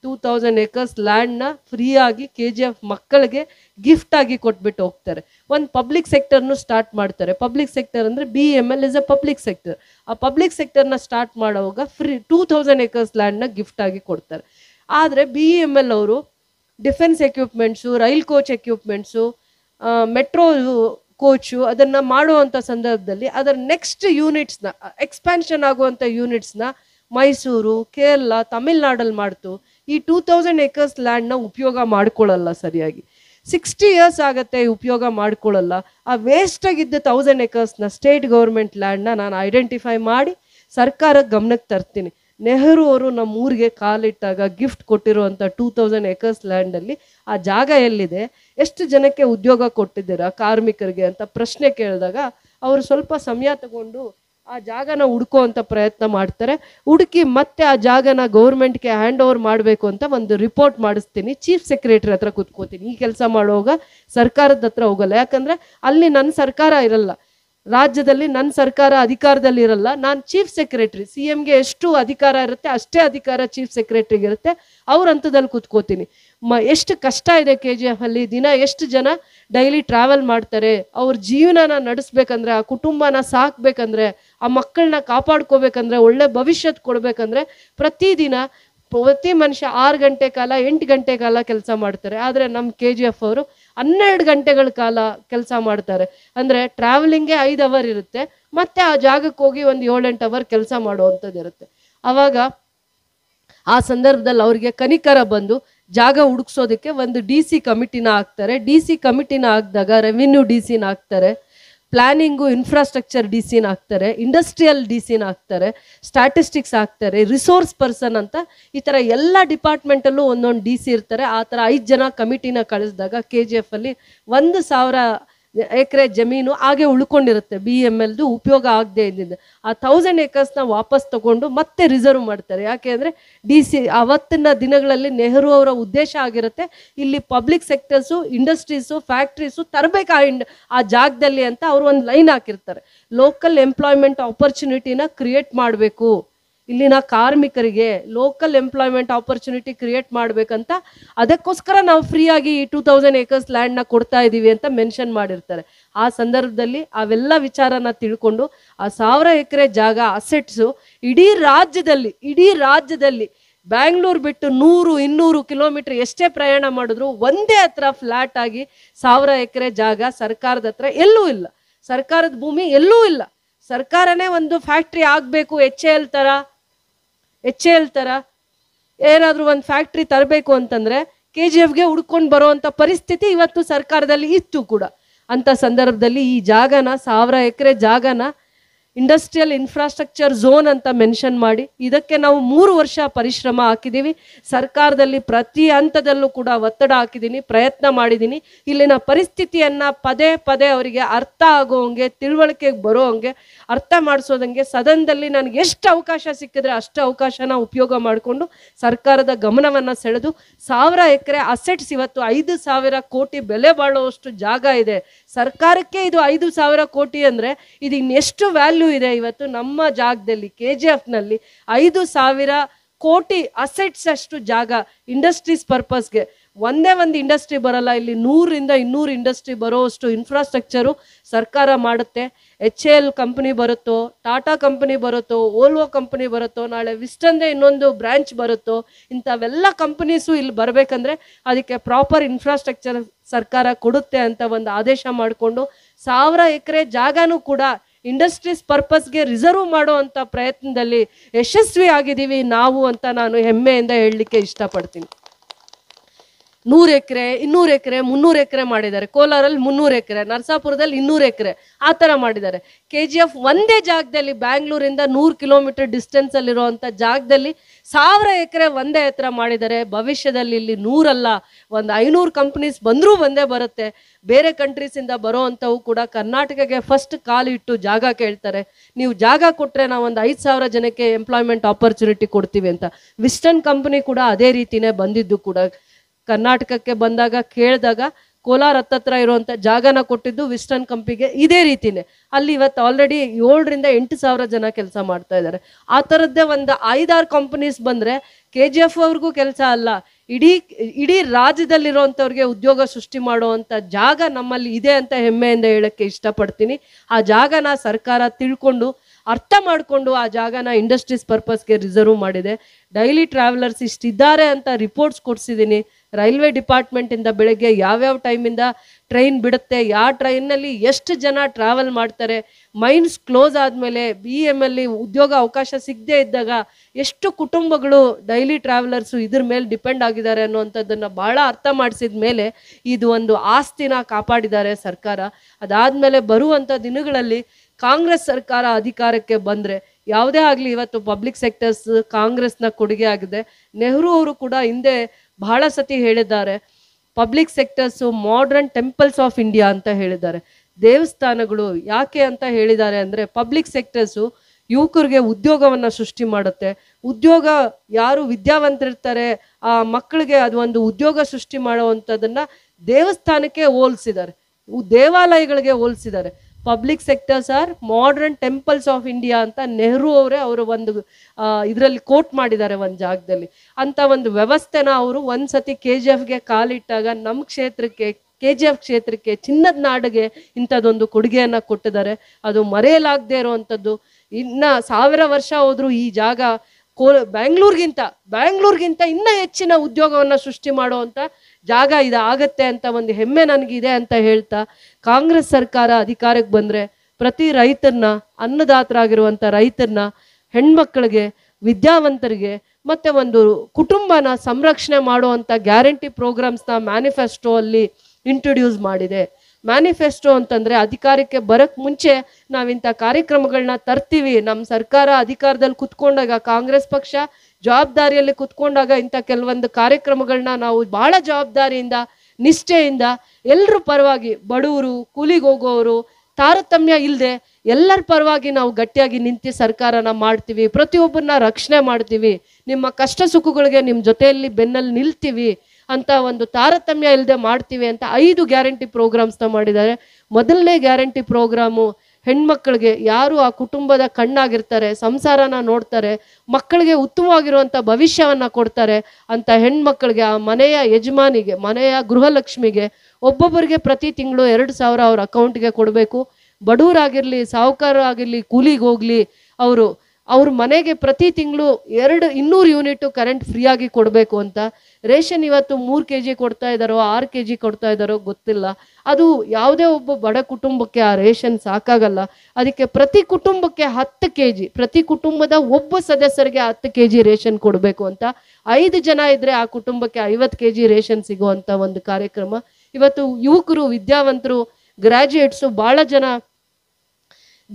ಟೂ ತೌಸಂಡ್ ಎಕರ್ಸ್ ಲ್ಯಾಂಡ್ನ ಫ್ರೀಯಾಗಿ ಕೆ ಜಿ ಎಫ್ ಮಕ್ಕಳಿಗೆ ಗಿಫ್ಟ್ ಆಗಿ ಕೊಟ್ಬಿಟ್ಟು ಹೋಗ್ತಾರೆ ಒಂದು ಪಬ್ಲಿಕ್ ಸೆಕ್ಟರ್ನು ಸ್ಟಾರ್ಟ್ ಮಾಡ್ತಾರೆ ಪಬ್ಲಿಕ್ ಸೆಕ್ಟರ್ ಅಂದರೆ B M L is a public sector ಆ ಪಬ್ಲಿಕ್ ಸೆಕ್ಟರ್ನ ಸ್ಟಾರ್ಟ್ ಮಾಡುವಾಗ ಫ್ರೀ ಟೂ ತೌಸಂಡ್ ಏಕರ್ಸ್ ಲ್ಯಾಂಡ್ನ ಗಿಫ್ಟ್ ಆಗಿ ಕೊಡ್ತಾರೆ ಆದರೆ ಬಿ ಎಮ್ ಎಲ್ ಅವರು defence equipments rail coach equipments metro coach ಅದನ್ನು ಮಾಡುವಂಥ ಸಂದರ್ಭದಲ್ಲಿ ಅದರ ನೆಕ್ಸ್ಟ್ ಯೂನಿಟ್ಸ್ನ ಎಕ್ಸ್ಪ್ಯಾನ್ಷನ್ ಆಗುವಂಥ ಯೂನಿಟ್ಸ್ನ ಮೈಸೂರು ಕೇರಳ ತಮಿಳ್ನಾಡಲ್ಲಿ ಮಾಡ್ತು ಈ ಟೂ ತೌಸಂಡ್ ಏಕರ್ಸ್ ಲ್ಯಾಂಡ್ನ ಉಪಯೋಗ ಮಾಡ್ಕೊಳ್ಳಲ್ಲ ಸರಿಯಾಗಿ ಸಿಕ್ಸ್ಟಿ ಇಯರ್ಸ್ ಆಗುತ್ತೆ ಉಪಯೋಗ ಮಾಡ್ಕೊಳ್ಳಲ್ಲ ಆ ವೇಸ್ಟಾಗಿದ್ದ ತೌಸಂಡ್ ಎಕರ್ಸ್ನ ಸ್ಟೇಟ್ ಗೌರ್ಮೆಂಟ್ ಲ್ಯಾಂಡ್ನ ನಾನು ಐಡೆಂಟಿಫೈ ಮಾಡಿ ಸರ್ಕಾರದ ಗಮನಕ್ಕೆ ತರ್ತೀನಿ ನೆಹರು ಅವರು ನಮ್ಮ ಊರಿಗೆ ಕಾಲಿಟ್ಟಾಗ ಗಿಫ್ಟ್ ಕೊಟ್ಟಿರುವಂಥ ಟೂ ತೌಸಂಡ್ ಎಕರ್ಸ್ ಲ್ಯಾಂಡಲ್ಲಿ ಆ ಜಾಗ ಎಲ್ಲಿದೆ ಎಷ್ಟು ಜನಕ್ಕೆ ಉದ್ಯೋಗ ಕೊಟ್ಟಿದ್ದೀರಾ ಕಾರ್ಮಿಕರಿಗೆ ಅಂತ ಪ್ರಶ್ನೆ ಕೇಳಿದಾಗ ಅವರು ಸ್ವಲ್ಪ ಸಮಯ ತಗೊಂಡು ಆ ಜಾಗನ ಹುಡುಕೋ ಅಂತ ಪ್ರಯತ್ನ ಮಾಡ್ತಾರೆ ಹುಡುಕಿ ಮತ್ತೆ ಆ ಜಾಗನ ಗೌರ್ಮೆಂಟ್ಗೆ ಹ್ಯಾಂಡ್ ಓವರ್ ಮಾಡಬೇಕು ಅಂತ ಒಂದು ರಿಪೋರ್ಟ್ ಮಾಡಿಸ್ತೀನಿ ಚೀಫ್ ಸೆಕ್ರೆಟರಿ ಹತ್ರ ಕೂತ್ಕೋತೀನಿ ಈ ಕೆಲಸ ಮಾಡುವಾಗ ಸರ್ಕಾರದ ಹತ್ರ ಹೋಗಲ್ಲ ಯಾಕಂದ್ರೆ ಅಲ್ಲಿ ನನ್ನ ಸರ್ಕಾರ ಇರಲ್ಲ ರಾಜ್ಯದಲ್ಲಿ ನನ್ನ ಸರ್ಕಾರ ಅಧಿಕಾರದಲ್ಲಿ ಇರಲ್ಲ ನಾನು ಚೀಫ್ ಸೆಕ್ರೆಟರಿ ಸಿ ಎಮ್ಗೆ ಎಷ್ಟು ಅಧಿಕಾರ ಇರುತ್ತೆ ಅಷ್ಟೇ ಅಧಿಕಾರ ಚೀಫ್ ಸೆಕ್ರೆಟರಿಗೆ ಇರುತ್ತೆ ಅವ್ರ ಹಂತದಲ್ಲಿ ಕೂತ್ಕೋತೀನಿ ಮ ಎಷ್ಟು ಕಷ್ಟ ಇದೆ ಕೆ ಜಿ ಎಫ್ ಅಲ್ಲಿ ದಿನ ಎಷ್ಟು ಜನ ಡೈಲಿ ಟ್ರಾವೆಲ್ ಮಾಡ್ತಾರೆ ಅವ್ರ ಜೀವನನ ನಡೆಸ್ಬೇಕಂದ್ರೆ ಆ ಕುಟುಂಬನ ಸಾಕ್ಬೇಕಂದ್ರೆ ಆ ಮಕ್ಕಳನ್ನ ಕಾಪಾಡ್ಕೋಬೇಕಂದ್ರೆ ಒಳ್ಳೆ ಭವಿಷ್ಯದ ಕೊಡ್ಬೇಕಂದ್ರೆ ಪ್ರತಿದಿನ ಪ್ರತಿ ಮನುಷ್ಯ ಆರು ಗಂಟೆ ಕಾಲ ಎಂಟು ಗಂಟೆ ಕಾಲ ಕೆಲಸ ಮಾಡ್ತಾರೆ ಆದರೆ ನಮ್ಮ ಕೆ ಜಿ ಎಫ್ ಅವರು ಹನ್ನೆರಡು ಗಂಟೆಗಳ ಕಾಲ ಕೆಲಸ ಮಾಡ್ತಾರೆ ಅಂದರೆ ಟ್ರಾವೆಲಿಂಗೇ ಐದು ಅವರ್ ಇರುತ್ತೆ ಮತ್ತೆ ಆ ಜಾಗಕ್ಕೆ ಹೋಗಿ ಒಂದು ಏಳೆಂಟು ಅವರ್ ಕೆಲಸ ಮಾಡುವಂಥದ್ದು ಇರುತ್ತೆ ಆವಾಗ ಆ ಸಂದರ್ಭದಲ್ಲಿ ಅವರಿಗೆ ಕನಿಕರ ಬಂದು ಜಾಗ ಹುಡುಕ್ಸೋದಕ್ಕೆ ಒಂದು ಡಿ ಸಿ ಕಮಿಟಿನ ಹಾಕ್ತಾರೆ ಡಿ ಸಿ ಕಮಿಟಿನ ಹಾಕಿದಾಗ ರೆವಿನ್ಯೂ ಡಿ ಸಿನ ಹಾಕ್ತಾರೆ ಪ್ಲಾನಿಂಗು ಇನ್ಫ್ರಾಸ್ಟ್ರಕ್ಚರ್ ಡಿ ಸಿನ ಹಾಕ್ತಾರೆ ಇಂಡಸ್ಟ್ರಿಯಲ್ ಡಿ ಸಿನ ಹಾಕ್ತಾರೆ ಸ್ಟ್ಯಾಟಿಸ್ಟಿಕ್ಸ್ ಹಾಕ್ತಾರೆ ರಿಸೋರ್ಸ್ ಪರ್ಸನ್ ಅಂತ ಈ ಥರ ಎಲ್ಲ ಡಿಪಾರ್ಟ್ಮೆಂಟಲ್ಲೂ ಒಂದೊಂದು ಡಿ ಸಿ ಇರ್ತಾರೆ ಆ ಥರ ಐದು ಜನ ಕಮಿಟಿನ ಕಳಿಸಿದಾಗ ಕೆ ಜಿ ಎಫಲ್ಲಿ ಒಂದು ಸಾವಿರ ಎಕರೆ ಜಮೀನು ಹಾಗೆ ಉಳ್ಕೊಂಡಿರುತ್ತೆ ಬಿ ಎಮ್ ಎಲ್ದು ಉಪಯೋಗ ಆಗದೆ ಇದ್ದಿದ್ದು ಆ ಥೌಸಂಡ್ ಏಕರ್ಸ್ನ ವಾಪಸ್ ತಗೊಂಡು ಮತ್ತೆ ರಿಸರ್ವ್ ಮಾಡ್ತಾರೆ ಯಾಕೆ ಅಂದರೆ ಡಿ ಸಿ ಅವತ್ತಿನ ದಿನಗಳಲ್ಲಿ ನೆಹರು ಅವರ ಉದ್ದೇಶ ಆಗಿರುತ್ತೆ ಇಲ್ಲಿ ಪಬ್ಲಿಕ್ ಸೆಕ್ಟರ್ಸು ಇಂಡಸ್ಟ್ರೀಸು ಫ್ಯಾಕ್ಟ್ರೀಸು ತರಬೇಕು ಆ ಇಂಡ್ ಆ ಜಾಗದಲ್ಲಿ ಅಂತ ಅವರು ಒಂದು ಲೈನ್ ಹಾಕಿರ್ತಾರೆ ಲೋಕಲ್ ಎಂಪ್ಲಾಯ್ಮೆಂಟ್ ಆಪರ್ಚುನಿಟಿನ ಕ್ರಿಯೇಟ್ ಮಾಡಬೇಕು ಇಲ್ಲಿನ ಕಾರ್ಮಿಕರಿಗೆ ಲೋಕಲ್ ಎಂಪ್ಲಾಯ್ಮೆಂಟ್ ಆಪರ್ಚುನಿಟಿ ಕ್ರಿಯೇಟ್ ಮಾಡಬೇಕಂತ ಅದಕ್ಕೋಸ್ಕರ ನಾವು ಫ್ರೀಯಾಗಿ ಈ ಟೂ ತೌಸಂಡ್ ಏಕರ್ಸ್ ಲ್ಯಾಂಡ್ನ ಕೊಡ್ತಾ ಇದ್ದೀವಿ ಅಂತ ಮೆನ್ಷನ್ ಮಾಡಿರ್ತಾರೆ ಆ ಸಂದರ್ಭದಲ್ಲಿ ಅವೆಲ್ಲ ವಿಚಾರನ ತಿಳ್ಕೊಂಡು ಆ ಸಾವಿರ ಎಕರೆ ಜಾಗ ಅಸೆಟ್ಸು ಇಡೀ ರಾಜ್ಯದಲ್ಲಿ ಇಡೀ ರಾಜ್ಯದಲ್ಲಿ ಬ್ಯಾಂಗ್ಳೂರು ಬಿಟ್ಟು ನೂರು ಇನ್ನೂರು ಕಿಲೋಮೀಟರ್ ಎಷ್ಟೇ ಪ್ರಯಾಣ ಮಾಡಿದ್ರು ಒಂದೇ ಹತ್ರ ಫ್ಲಾಟ್ ಆಗಿ ಸಾವಿರ ಎಕರೆ ಜಾಗ ಸರ್ಕಾರದ ಹತ್ರ ಎಲ್ಲೂ ಇಲ್ಲ ಸರ್ಕಾರದ ಭೂಮಿ ಎಲ್ಲೂ ಇಲ್ಲ ಸರ್ಕಾರನೇ ಒಂದು ಫ್ಯಾಕ್ಟ್ರಿ ಆಗಬೇಕು ಎಚ್ ಎಲ್ ಥರ ಎಚ್ ಎಲ್ ಏನಾದರೂ ಒಂದು ಫ್ಯಾಕ್ಟ್ರಿ ತರಬೇಕು ಅಂತಂದರೆ ಕೆ ಜಿ ಎಫ್ಗೆ ಹುಡ್ಕೊಂಡು ಪರಿಸ್ಥಿತಿ ಇವತ್ತು ಸರ್ಕಾರದಲ್ಲಿ ಇತ್ತು ಕೂಡ ಅಂಥ ಸಂದರ್ಭದಲ್ಲಿ ಈ ಜಾಗನ ಸಾವಿರ ಎಕರೆ ಜಾಗನ ಇಂಡಸ್ಟ್ರಿಯಲ್ ಇನ್ಫ್ರಾಸ್ಟ್ರಕ್ಚರ್ ಝೋನ್ ಅಂತ ಮೆನ್ಷನ್ ಮಾಡಿ ಇದಕ್ಕೆ ನಾವು ಮೂರು ವರ್ಷ ಪರಿಶ್ರಮ ಹಾಕಿದ್ದೀವಿ ಸರ್ಕಾರದಲ್ಲಿ ಪ್ರತಿ ಹಂತದಲ್ಲೂ ಕೂಡ ಒತ್ತಡ ಹಾಕಿದ್ದೀನಿ ಪ್ರಯತ್ನ ಮಾಡಿದ್ದೀನಿ ಇಲ್ಲಿನ ಪರಿಸ್ಥಿತಿಯನ್ನು ಪದೇ ಪದೇ ಅವರಿಗೆ ಅರ್ಥ ಆಗೋಂಗೆ ತಿಳುವಳಿಕೆಗೆ ಬರೋ ಹಂಗೆ ಅರ್ಥ ಮಾಡಿಸೋದಂಗೆ ಸದನದಲ್ಲಿ ನನಗೆ ಎಷ್ಟು ಅವಕಾಶ ಸಿಕ್ಕಿದ್ರೆ ಅಷ್ಟು ಅವಕಾಶನ ಉಪಯೋಗ ಮಾಡಿಕೊಂಡು ಸರ್ಕಾರದ ಗಮನವನ್ನು ಸೆಳೆದು ಸಾವಿರ ಎಕರೆ ಅಸೆಟ್ಸ್ ಇವತ್ತು ಐದು ಸಾವಿರ ಕೋಟಿ ಬೆಲೆ ಬಾಳುವಷ್ಟು ಜಾಗ ಇದೆ ಸರ್ಕಾರಕ್ಕೆ ಇದು ಐದು ಸಾವಿರ ಕೋಟಿ ಅಂದರೆ ಇದು ಎಷ್ಟು ವ್ಯಾಲ್ಯೂ ಇದೆ ಇವತ್ತು ನಮ್ಮ ಜಾಗದಲ್ಲಿ ಕೆ ಜಿ ಎಫ್ನಲ್ಲಿ ಐದು ಸಾವಿರ ಕೋಟಿ ಅಸೆಟ್ಸ್ ಅಷ್ಟು ಜಾಗ ಇಂಡಸ್ಟ್ರೀಸ್ ಪರ್ಪಸ್ಗೆ ಒಂದೇ ಒಂದು ಇಂಡಸ್ಟ್ರಿ ಬರಲ್ಲ ಇಲ್ಲಿ ನೂರಿಂದ ಇನ್ನೂರು ಇಂಡಸ್ಟ್ರಿ ಬರೋವಷ್ಟು ಇನ್ಫ್ರಾಸ್ಟ್ರಕ್ಚರು ಸರ್ಕಾರ ಮಾಡುತ್ತೆ ಎಚ್ ಎಲ್ ಕಂಪ್ನಿ ಬರುತ್ತೋ ಟಾಟಾ ಕಂಪ್ನಿ ಬರುತ್ತೋ ಓಲ್ವೋ ಕಂಪ್ನಿ ಬರುತ್ತೋ ನಾಳೆ ವಿಸ್ಟಂದೇ ಇನ್ನೊಂದು ಬ್ರ್ಯಾಂಚ್ ಬರುತ್ತೋ ಇಂಥವೆಲ್ಲ ಕಂಪ್ನೀಸು ಇಲ್ಲಿ ಬರಬೇಕಂದ್ರೆ ಅದಕ್ಕೆ ಪ್ರಾಪರ್ ಇನ್ಫ್ರಾಸ್ಟ್ರಕ್ಚರ್ ಸರ್ಕಾರ ಕೊಡುತ್ತೆ ಅಂತ ಒಂದು ಆದೇಶ ಮಾಡಿಕೊಂಡು ಸಾವಿರ ಎಕರೆ ಜಾಗನೂ ಕೂಡ ಇಂಡಸ್ಟ್ರೀಸ್ ಪರ್ಪಸ್ಗೆ ರಿಸರ್ವ್ ಮಾಡೋ ಪ್ರಯತ್ನದಲ್ಲಿ ಯಶಸ್ವಿ ಆಗಿದ್ದೀವಿ ನಾವು ಅಂತ ನಾನು ಹೆಮ್ಮೆಯಿಂದ ಹೇಳಲಿಕ್ಕೆ ಇಷ್ಟಪಡ್ತೀನಿ ನೂರು ಎಕರೆ ಇನ್ನೂರು ಎಕರೆ ಮುನ್ನೂರು ಎಕರೆ ಮಾಡಿದ್ದಾರೆ ಕೋಲಾರಲ್ಲಿ ಮುನ್ನೂರು ಎಕರೆ ನರಸಾಪುರದಲ್ಲಿ ಇನ್ನೂರು ಎಕರೆ ಆ ಥರ ಮಾಡಿದ್ದಾರೆ ಕೆ ಜಿ ಎಫ್ ಒಂದೇ ಜಾಗದಲ್ಲಿ ಬ್ಯಾಂಗ್ಳೂರಿಂದ ನೂರು ಕಿಲೋಮೀಟರ್ ಡಿಸ್ಟೆನ್ಸಲ್ಲಿರುವಂಥ ಜಾಗದಲ್ಲಿ ಸಾವಿರ ಎಕರೆ ಒಂದೇ ಹತ್ರ ಮಾಡಿದ್ದಾರೆ ಭವಿಷ್ಯದಲ್ಲಿ ಇಲ್ಲಿ ನೂರಲ್ಲ ಒಂದು ಐನೂರು ಕಂಪ್ನೀಸ್ ಬಂದರೂ ಒಂದೇ ಬರುತ್ತೆ ಬೇರೆ ಕಂಟ್ರೀಸಿಂದ ಬರೋ ಅಂಥವು ಕೂಡ ಕರ್ನಾಟಕಕ್ಕೆ ಫಸ್ಟ್ ಕಾಲು ಇಟ್ಟು ಜಾಗ ಕೇಳ್ತಾರೆ ನೀವು ಜಾಗ ಕೊಟ್ಟರೆ ನಾವು ಒಂದು ಐದು ಸಾವಿರ ಜನಕ್ಕೆ ಎಂಪ್ಲಾಯ್ಮೆಂಟ್ ಆಪರ್ಚುನಿಟಿ ಕೊಡ್ತೀವಿ ಅಂತ ವಿಸ್ಟರ್ನ್ ಕಂಪ್ನಿ ಕೂಡ ಅದೇ ರೀತಿನೇ ಬಂದಿದ್ದು ಕೂಡ ಕರ್ನಾಟಕಕ್ಕೆ ಬಂದಾಗ ಕೇಳಿದಾಗ ಕೋಲಾರ ಹತ್ತತ್ರ ಇರುವಂಥ ಜಾಗನ ಕೊಟ್ಟಿದ್ದು ವಿಸ್ಟರ್ನ್ ಕಂಪಿಗೆ ಇದೇ ರೀತಿನೇ ಅಲ್ಲಿ ಇವತ್ತು ಆಲ್ರೆಡಿ ಏಳರಿಂದ ಎಂಟು ಸಾವಿರ ಜನ ಕೆಲಸ ಮಾಡ್ತಾ ಇದ್ದಾರೆ ಆ ಥರದ್ದೇ ಒಂದು ಐದಾರು ಕಂಪನೀಸ್ ಬಂದರೆ ಕೆ ಜಿ ಎಫ್ ಅವ್ರಿಗೂ ಕೆಲಸ ಅಲ್ಲ ಇಡೀ ಇಡೀ ರಾಜ್ಯದಲ್ಲಿರುವಂಥವ್ರಿಗೆ ಉದ್ಯೋಗ ಸೃಷ್ಟಿ ಮಾಡುವಂಥ ಜಾಗ ನಮ್ಮಲ್ಲಿ ಇದೆ ಅಂತ ಹೆಮ್ಮೆಯಿಂದ ಹೇಳೋಕ್ಕೆ ಇಷ್ಟಪಡ್ತೀನಿ ಆ ಜಾಗನ ಸರ್ಕಾರ ತಿಳ್ಕೊಂಡು ಅರ್ಥ ಮಾಡಿಕೊಂಡು ಆ ಜಾಗನ ಇಂಡಸ್ಟ್ರೀಸ್ ಪರ್ಪಸ್ಗೆ ರಿಸರ್ವ್ ಮಾಡಿದೆ ಡೈಲಿ ಟ್ರಾವೆಲರ್ಸ್ ಇಷ್ಟಿದ್ದಾರೆ ಅಂತ ರಿಪೋರ್ಟ್ಸ್ ಕೊಡಿಸಿದ್ದೀನಿ ರೈಲ್ವೆ ಡಿಪಾರ್ಟ್ಮೆಂಟಿಂದ ಬೆಳಗ್ಗೆ ಯಾವ್ಯಾವ ಟೈಮಿಂದ ಟ್ರೈನ್ ಬಿಡುತ್ತೆ ಯಾವ ಟ್ರೈನಲ್ಲಿ ಎಷ್ಟು ಜನ ಟ್ರಾವೆಲ್ ಮಾಡ್ತಾರೆ ಮೈನ್ಸ್ ಕ್ಲೋಸ್ ಆದಮೇಲೆ ಬಿ ಎಮ್ ಅಲ್ಲಿ ಉದ್ಯೋಗ ಅವಕಾಶ ಸಿಗದೇ ಇದ್ದಾಗ ಎಷ್ಟು ಕುಟುಂಬಗಳು ಡೈಲಿ ಟ್ರಾವೆಲರ್ಸು ಇದ್ರ ಮೇಲೆ ಡಿಪೆಂಡ್ ಆಗಿದ್ದಾರೆ ಅನ್ನೋವಂಥದ್ದನ್ನು ಭಾಳ ಅರ್ಥ ಮಾಡಿಸಿದ ಮೇಲೆ ಇದು ಒಂದು ಆಸ್ತಿನ ಕಾಪಾಡಿದ್ದಾರೆ ಸರ್ಕಾರ ಅದಾದ ಮೇಲೆ ಬರುವಂಥ ದಿನಗಳಲ್ಲಿ ಕಾಂಗ್ರೆಸ್ ಸರ್ಕಾರ ಅಧಿಕಾರಕ್ಕೆ ಬಂದರೆ ಯಾವುದೇ ಆಗಲಿ ಇವತ್ತು ಪಬ್ಲಿಕ್ ಸೆಕ್ಟರ್ಸ್ ಕಾಂಗ್ರೆಸ್ನ ಕೊಡುಗೆ ಆಗಿದೆ ನೆಹರು ಅವರು ಕೂಡ ಹಿಂದೆ ಬಹಳ ಸತಿ ಹೇಳಿದ್ದಾರೆ public sectors modern temples of India ಅಂತ ಹೇಳಿದ್ದಾರೆ ದೇವಸ್ಥಾನಗಳು ಯಾಕೆ ಅಂತ ಹೇಳಿದ್ದಾರೆ ಅಂದರೆ ಪಬ್ಲಿಕ್ ಸೆಕ್ಟರ್ಸು ಯುವಕರಿಗೆ ಉದ್ಯೋಗವನ್ನು ಸೃಷ್ಟಿ ಮಾಡುತ್ತೆ ಉದ್ಯೋಗ ಯಾರು ವಿದ್ಯಾವಂತರಿರ್ತಾರೆ ಆ ಮಕ್ಕಳಿಗೆ ಅದು ಒಂದು ಉದ್ಯೋಗ ಸೃಷ್ಟಿ ಮಾಡುವಂಥದ್ದನ್ನು ದೇವಸ್ಥಾನಕ್ಕೆ ಹೋಲಿಸಿದ್ದಾರೆ ದೇವಾಲಯಗಳಿಗೆ ಹೋಲಿಸಿದ್ದಾರೆ public sectors are modern temples of India ಅಂತ ನೆಹರು ಅವರೇ ಅವರು ಒಂದು ಇದರಲ್ಲಿ ಕೋಟ್ ಮಾಡಿದ್ದಾರೆ ಒಂದು ಜಾಗದಲ್ಲಿ ಅಂತ ಒಂದು ವ್ಯವಸ್ಥೆನ ಅವರು ಒಂದ್ಸತಿ ಕೆ ಜಿ ಎಫ್ಗೆ ಕಾಲಿಟ್ಟಾಗ ನಮ್ಮ ಕ್ಷೇತ್ರಕ್ಕೆ ಕೆ ಜಿ ಎಫ್ ಕ್ಷೇತ್ರಕ್ಕೆ ಚಿನ್ನದ ನಾಡಿಗೆ ಇಂಥದ್ದೊಂದು ಕೊಡುಗೆಯನ್ನು ಕೊಟ್ಟಿದ್ದಾರೆ ಅದು ಮರೆಯಲಾಗದೇ ಇರುವಂಥದ್ದು ಇನ್ನು ಸಾವಿರ ವರ್ಷ ಹೋದರೂ ಈ ಜಾಗ ಕೋ ಬ್ಯಾಂಗ್ಳೂರ್ಗಿಂತ ಬ್ಯಾಂಗ್ಳೂರ್ಗಿಂತ ಇನ್ನೂ ಹೆಚ್ಚಿನ ಉದ್ಯೋಗವನ್ನು ಸೃಷ್ಟಿ ಮಾಡುವಂಥ ಜಾಗ ಇದು ಆಗತ್ತೆ ಅಂತ ಒಂದು ಹೆಮ್ಮೆ ನನಗಿದೆ ಅಂತ ಹೇಳ್ತಾ ಕಾಂಗ್ರೆಸ್ ಸರ್ಕಾರ ಅಧಿಕಾರಕ್ಕೆ ಬಂದರೆ ಪ್ರತಿ ರೈತರನ್ನ ಅನ್ನದಾತರಾಗಿರುವಂಥ ರೈತರನ್ನ ಹೆಣ್ಮಕ್ಳಿಗೆ ವಿದ್ಯಾವಂತರಿಗೆ ಮತ್ತು ಒಂದು ಕುಟುಂಬನ ಸಂರಕ್ಷಣೆ ಮಾಡುವಂಥ ಗ್ಯಾರಂಟಿ ಪ್ರೋಗ್ರಾಮ್ಸ್ನ ಮ್ಯಾನಿಫೆಸ್ಟೋ ಅಲ್ಲಿ ಇಂಟ್ರೊಡ್ಯೂಸ್ ಮಾಡಿದೆ ಮ್ಯಾನಿಫೆಸ್ಟೋ ಅಂತಂದರೆ ಅಧಿಕಾರಕ್ಕೆ ಬರೋಕ್ಕೆ ಮುಂಚೆ ನಾವಿಂಥ ಕಾರ್ಯಕ್ರಮಗಳನ್ನ ತರ್ತೀವಿ ನಮ್ಮ ಸರ್ಕಾರ ಅಧಿಕಾರದಲ್ಲಿ ಕುತ್ಕೊಂಡಾಗ ಕಾಂಗ್ರೆಸ್ ಪಕ್ಷ ಜವಾಬ್ದಾರಿಯಲ್ಲಿ ಕುತ್ಕೊಂಡಾಗ ಇಂಥ ಕೆಲವೊಂದು ಕಾರ್ಯಕ್ರಮಗಳನ್ನ ನಾವು ಬಹಳ ಜವಾಬ್ದಾರಿಯಿಂದ ನಿಷ್ಠೆಯಿಂದ ಎಲ್ಲರೂ ಪರವಾಗಿ ಬಡವರು ಕೂಲಿಗೆ ಹೋಗೋರು ತಾರತಮ್ಯ ಇಲ್ಲದೆ ಎಲ್ಲರ ಪರವಾಗಿ ನಾವು ಗಟ್ಟಿಯಾಗಿ ನಿಂತು ಸರ್ಕಾರನ ಮಾಡ್ತೀವಿ ಪ್ರತಿಯೊಬ್ಬರನ್ನ ರಕ್ಷಣೆ ಮಾಡ್ತೀವಿ ನಿಮ್ಮ ಕಷ್ಟ ಸುಖಗಳಿಗೆ ನಿಮ್ಮ ಜೊತೆಯಲ್ಲಿ ಬೆನ್ನಲ್ಲಿ ನಿಲ್ತೀವಿ ಅಂತ ಒಂದು ತಾರತಮ್ಯ ಇಲ್ಲದೆ ಮಾಡ್ತೀವಿ ಅಂತ ಐದು ಗ್ಯಾರಂಟಿ ಪ್ರೋಗ್ರಾಮ್ಸ್ನ ಮಾಡಿದ್ದಾರೆ ಮೊದಲನೇ ಗ್ಯಾರಂಟಿ ಪ್ರೋಗ್ರಾಮು ಹೆಣ್ಮಕ್ಳಿಗೆ ಯಾರು ಆ ಕುಟುಂಬದ ಕಣ್ಣಾಗಿರ್ತಾರೆ ಸಂಸಾರನ ನೋಡ್ತಾರೆ ಮಕ್ಕಳಿಗೆ ಉತ್ತಮವಾಗಿರುವಂಥ ಭವಿಷ್ಯವನ್ನು ಕೊಡ್ತಾರೆ ಅಂತ ಹೆಣ್ಮಕ್ಳಿಗೆ ಆ ಮನೆಯ ಯಜಮಾನಿಗೆ ಮನೆಯ ಗೃಹಲಕ್ಷ್ಮಿಗೆ ಒಬ್ಬೊಬ್ಬರಿಗೆ ಪ್ರತಿ ತಿಂಗಳು ಎರಡು ಸಾವಿರ ಅವ್ರ ಅಕೌಂಟ್ಗೆ ಕೊಡಬೇಕು ಬಡವರಾಗಿರಲಿ ಸಾಹುಕಾರ ಆಗಿರಲಿ ಕೂಲಿಗೆ ಹೋಗಲಿ ಅವರು ಅವ್ರ ಮನೆಗೆ ಪ್ರತಿ ತಿಂಗಳು ಎರಡು ಇನ್ನೂರು ಯೂನಿಟು ಕರೆಂಟ್ ಫ್ರೀಯಾಗಿ ಕೊಡಬೇಕು ಅಂತ ರೇಷನ್ ಇವತ್ತು ಮೂರು ಕೆ ಜಿ ಕೊಡ್ತಾ ಇದ್ದಾರೋ ಆರು ಕೆ ಜಿ ಕೊಡ್ತಾ ಇದ್ದಾರೋ ಗೊತ್ತಿಲ್ಲ ಅದು ಯಾವುದೇ ಒಬ್ಬ ಬಡ ಕುಟುಂಬಕ್ಕೆ ಆ ರೇಷನ್ ಸಾಕಾಗಲ್ಲ ಅದಕ್ಕೆ ಪ್ರತಿ ಕುಟುಂಬಕ್ಕೆ ಹತ್ತು ಕೆ ಜಿ ಪ್ರತಿ ಕುಟುಂಬದ ಒಬ್ಬ ಸದಸ್ಯರಿಗೆ ಹತ್ತು ಕೆ ಜಿ ರೇಷನ್ ಕೊಡಬೇಕು ಅಂತ ಐದು ಜನ ಇದ್ರೆ ಆ ಕುಟುಂಬಕ್ಕೆ ಐವತ್ತು ಕೆ ಜಿ ರೇಷನ್ ಸಿಗುವಂತ ಒಂದು ಕಾರ್ಯಕ್ರಮ ಇವತ್ತು ಯುವಕರು ವಿದ್ಯಾವಂತರು ಗ್ರ್ಯಾಜುಯೇಟ್ಸು ಬಹಳ ಜನ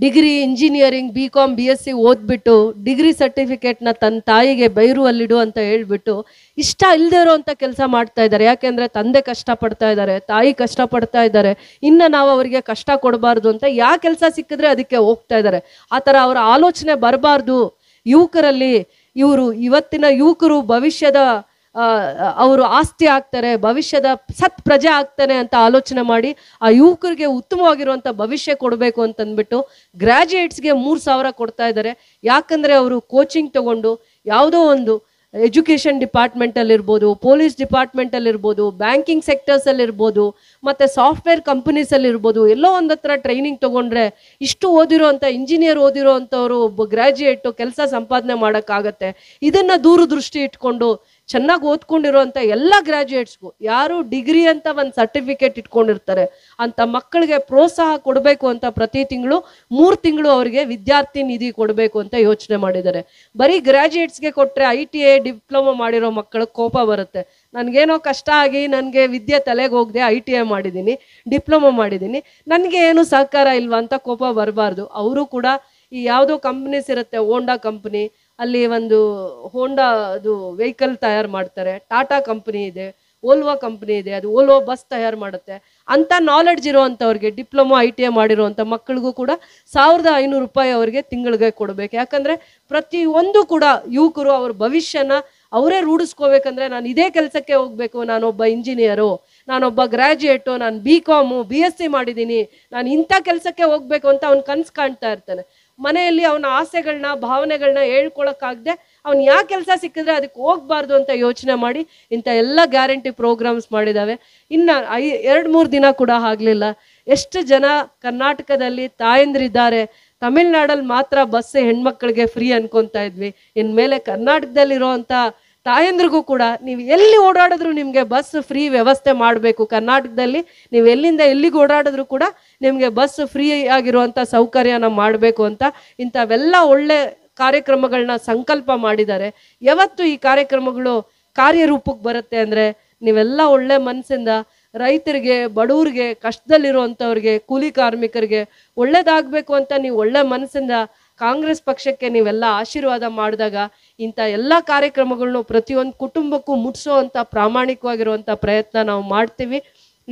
degree engineering B com B S C ಓದ್ಬಿಟ್ಟು ಡಿಗ್ರಿ ಸರ್ಟಿಫಿಕೇಟ್ನ ತನ್ನ ತಾಯಿಗೆ ಬೈರುವಲ್ಲಿಡು ಅಂತ ಹೇಳಿಬಿಟ್ಟು ಇಷ್ಟ ಇಲ್ಲದೆ ಇರೋವಂಥ ಕೆಲಸ ಮಾಡ್ತಾ ಇದ್ದಾರೆ ಯಾಕೆಂದರೆ ತಂದೆ ಕಷ್ಟಪಡ್ತಾ ಇದ್ದಾರೆ ತಾಯಿ ಕಷ್ಟಪಡ್ತಾ ಇದ್ದಾರೆ ಇನ್ನು ನಾವು ಅವರಿಗೆ ಕಷ್ಟ ಕೊಡಬಾರ್ದು ಅಂತ ಯಾವ ಕೆಲಸ ಸಿಕ್ಕಿದ್ರೆ ಅದಕ್ಕೆ ಹೋಗ್ತಾ ಇದ್ದಾರೆ ಆ ಥರ ಅವರ ಆಲೋಚನೆ ಬರಬಾರ್ದು ಯುವಕರಲ್ಲಿ ಇವರು ಇವತ್ತಿನ ಯುವಕರು ಭವಿಷ್ಯದ ಅವರು ಆಸ್ತಿ ಆಗ್ತಾರೆ ಭವಿಷ್ಯದ ಸತ್ ಪ್ರಜೆ ಆಗ್ತಾನೆ ಅಂತ ಆಲೋಚನೆ ಮಾಡಿ ಆ ಯುವಕರಿಗೆ ಉತ್ತಮವಾಗಿರುವಂಥ ಭವಿಷ್ಯ ಕೊಡಬೇಕು ಅಂತಂದ್ಬಿಟ್ಟು ಗ್ರ್ಯಾಜುಯೇಟ್ಸ್ಗೆ ಮೂರು ಸಾವಿರ ಕೊಡ್ತಾ ಇದ್ದಾರೆ ಯಾಕಂದರೆ ಅವರು ಕೋಚಿಂಗ್ ತಗೊಂಡು ಯಾವುದೋ ಒಂದು ಎಜುಕೇಷನ್ ಡಿಪಾರ್ಟ್ಮೆಂಟಲ್ಲಿರ್ಬೋದು ಪೊಲೀಸ್ ಡಿಪಾರ್ಟ್ಮೆಂಟಲ್ಲಿರ್ಬೋದು ಬ್ಯಾಂಕಿಂಗ್ ಸೆಕ್ಟರ್ಸಲ್ಲಿರ್ಬೋದು ಮತ್ತು ಸಾಫ್ಟ್ವೇರ್ ಕಂಪನೀಸಲ್ಲಿರ್ಬೋದು ಎಲ್ಲೋ ಒಂದು ಹತ್ರ ಟ್ರೈನಿಂಗ್ ತೊಗೊಂಡ್ರೆ ಇಷ್ಟು ಓದಿರೋ ಇಂಜಿನಿಯರ್ ಓದಿರೋ ಅಂಥವ್ರು ಒಬ್ಬ ಗ್ರ್ಯಾಜುಯೇಟು ಕೆಲಸ ಸಂಪಾದನೆ ಮಾಡೋಕ್ಕಾಗತ್ತೆ ಇದನ್ನು ದೂರದೃಷ್ಟಿ ಇಟ್ಕೊಂಡು ಚೆನ್ನಾಗಿ ಓದ್ಕೊಂಡಿರೋಂಥ ಎಲ್ಲ ಗ್ರಾಜ್ಯುಯೇಟ್ಸ್ಗೂ ಯಾರು ಡಿಗ್ರಿ ಅಂತ ಒಂದು ಸರ್ಟಿಫಿಕೇಟ್ ಇಟ್ಕೊಂಡಿರ್ತಾರೆ ಅಂತ ಮಕ್ಕಳಿಗೆ ಪ್ರೋತ್ಸಾಹ ಕೊಡಬೇಕು ಅಂತ ಪ್ರತಿ ತಿಂಗಳು ಮೂರು ತಿಂಗಳು ಅವರಿಗೆ ವಿದ್ಯಾರ್ಥಿ ನಿಧಿ ಕೊಡಬೇಕು ಅಂತ ಯೋಚನೆ ಮಾಡಿದ್ದಾರೆ ಬರೀ ಗ್ರಾಜ್ಯುಯೇಟ್ಸ್ಗೆ ಕೊಟ್ಟರೆ ಐ ಟಿ ಐ ಡಿಪ್ಲೊಮಾ ಮಾಡಿರೋ ಮಕ್ಕಳಿಗೆ ಕೋಪ ಬರುತ್ತೆ ನನಗೇನೋ ಕಷ್ಟ ಆಗಿ ನನಗೆ ವಿದ್ಯೆ ತಲೆಗೆ ಹೋಗದೆ ಐ ಟಿ ಐ ಮಾಡಿದ್ದೀನಿ ಡಿಪ್ಲೊಮಾ ಮಾಡಿದ್ದೀನಿ ನನಗೆ ಏನು ಸಹಕಾರ ಇಲ್ವಾ ಅಂತ ಕೋಪ ಬರಬಾರ್ದು ಅವರು ಕೂಡ ಈ ಯಾವುದೋ ಕಂಪ್ನೀಸ್ ಇರುತ್ತೆ ಓಂಡಾ ಕಂಪ್ನಿ ಅಲ್ಲಿ ಒಂದು ಹೋಂಡಾ ಅದು ವೆಹಿಕಲ್ ತಯಾರು ಮಾಡ್ತಾರೆ ಟಾಟಾ ಕಂಪ್ನಿ ಇದೆ ಓಲ್ವಾ ಕಂಪ್ನಿ ಇದೆ ಅದು ಓಲ್ವಾ ಬಸ್ ತಯಾರು ಮಾಡುತ್ತೆ ಅಂಥ ನಾಲೆಡ್ಜ್ ಇರುವಂಥವ್ರಿಗೆ ಡಿಪ್ಲೊಮಾ ಐ ಟಿ ಐ ಮಾಡಿರುವಂಥ ಮಕ್ಕಳಿಗೂ ಕೂಡ ಸಾವಿರದ ಐನೂರು ರೂಪಾಯಿ ಅವರಿಗೆ ತಿಂಗಳಿಗೆ ಕೊಡಬೇಕು ಯಾಕಂದರೆ ಪ್ರತಿಯೊಂದು ಕೂಡ ಯುವಕರು ಅವ್ರ ಭವಿಷ್ಯನ ಅವರೇ ರೂಢಿಸ್ಕೋಬೇಕಂದ್ರೆ ನಾನು ಇದೇ ಕೆಲಸಕ್ಕೆ ಹೋಗಬೇಕು ನಾನೊಬ್ಬ ಇಂಜಿನಿಯರು ನಾನೊಬ್ಬ ಗ್ರ್ಯಾಜುಯೇಟು ನಾನು B com B S C ಮಾಡಿದ್ದೀನಿ ನಾನು ಇಂಥ ಕೆಲಸಕ್ಕೆ ಹೋಗಬೇಕು ಅಂತ ಅವ್ನು ಕನಸು ಕಾಣ್ತಾ ಇರ್ತಾನೆ ಮನೆಯಲ್ಲಿ ಅವನ ಆಸೆಗಳನ್ನ ಭಾವನೆಗಳನ್ನ ಹೇಳ್ಕೊಳಕ್ಕಾಗದೆ ಅವ್ನು ಯಾವ ಕೆಲಸ ಸಿಕ್ಕಿದ್ರೆ ಅದಕ್ಕೆ ಹೋಗ್ಬಾರ್ದು ಅಂತ ಯೋಚನೆ ಮಾಡಿ ಇಂಥ ಎಲ್ಲ ಗ್ಯಾರಂಟಿ ಪ್ರೋಗ್ರಾಮ್ಸ್ ಮಾಡಿದ್ದಾವೆ ಇನ್ನು ಐ ಎರಡು ಮೂರು ದಿನ ಕೂಡ ಆಗಲಿಲ್ಲ ಎಷ್ಟು ಜನ ಕರ್ನಾಟಕದಲ್ಲಿ ತಾಯಂದ್ರಿದ್ದಾರೆ ತಮಿಳ್ನಾಡಲ್ಲಿ ಮಾತ್ರ ಬಸ್ ಹೆಣ್ಮಕ್ಳಿಗೆ ಫ್ರೀ ಅನ್ಕೊತಾ ಇದ್ವಿ ಇನ್ಮೇಲೆ ಕರ್ನಾಟಕದಲ್ಲಿರೋ ತಾಯಂದ್ರಿಗೂ ಕೂಡ ನೀವು ಎಲ್ಲಿ ಓಡಾಡಿದ್ರು ನಿಮಗೆ ಬಸ್ ಫ್ರೀ ವ್ಯವಸ್ಥೆ ಮಾಡಬೇಕು ಕರ್ನಾಟಕದಲ್ಲಿ ನೀವು ಎಲ್ಲಿಂದ ಎಲ್ಲಿಗೆ ಓಡಾಡಿದ್ರು ಕೂಡ ನಿಮಗೆ ಬಸ್ ಫ್ರೀ ಆಗಿರುವಂಥ ಸೌಕರ್ಯನ ಮಾಡಬೇಕು ಅಂತ ಇಂಥವೆಲ್ಲ ಒಳ್ಳೆ ಕಾರ್ಯಕ್ರಮಗಳನ್ನ ಸಂಕಲ್ಪ ಮಾಡಿದ್ದಾರೆ ಯಾವತ್ತು ಈ ಕಾರ್ಯಕ್ರಮಗಳು ಕಾರ್ಯರೂಪಕ್ಕೆ ಬರುತ್ತೆ ಅಂದರೆ ನೀವೆಲ್ಲ ಒಳ್ಳೆ ಮನಸ್ಸಿಂದ ರೈತರಿಗೆ ಬಡವ್ರಿಗೆ ಕಷ್ಟದಲ್ಲಿರುವಂಥವ್ರಿಗೆ ಕೂಲಿ ಕಾರ್ಮಿಕರಿಗೆ ಒಳ್ಳೇದಾಗಬೇಕು ಅಂತ ನೀವು ಒಳ್ಳೆ ಮನಸ್ಸಿಂದ ಕಾಂಗ್ರೆಸ್ ಪಕ್ಷಕ್ಕೆ ನೀವೆಲ್ಲ ಆಶೀರ್ವಾದ ಮಾಡಿದಾಗ ಇಂಥ ಎಲ್ಲ ಕಾರ್ಯಕ್ರಮಗಳನ್ನು ಪ್ರತಿಯೊಂದು ಕುಟುಂಬಕ್ಕೂ ಮುಟ್ಸೋ ಅಂತ ಪ್ರಾಮಾಣಿಕವಾಗಿರುವಂಥ ಪ್ರಯತ್ನ ನಾವು ಮಾಡ್ತೀವಿ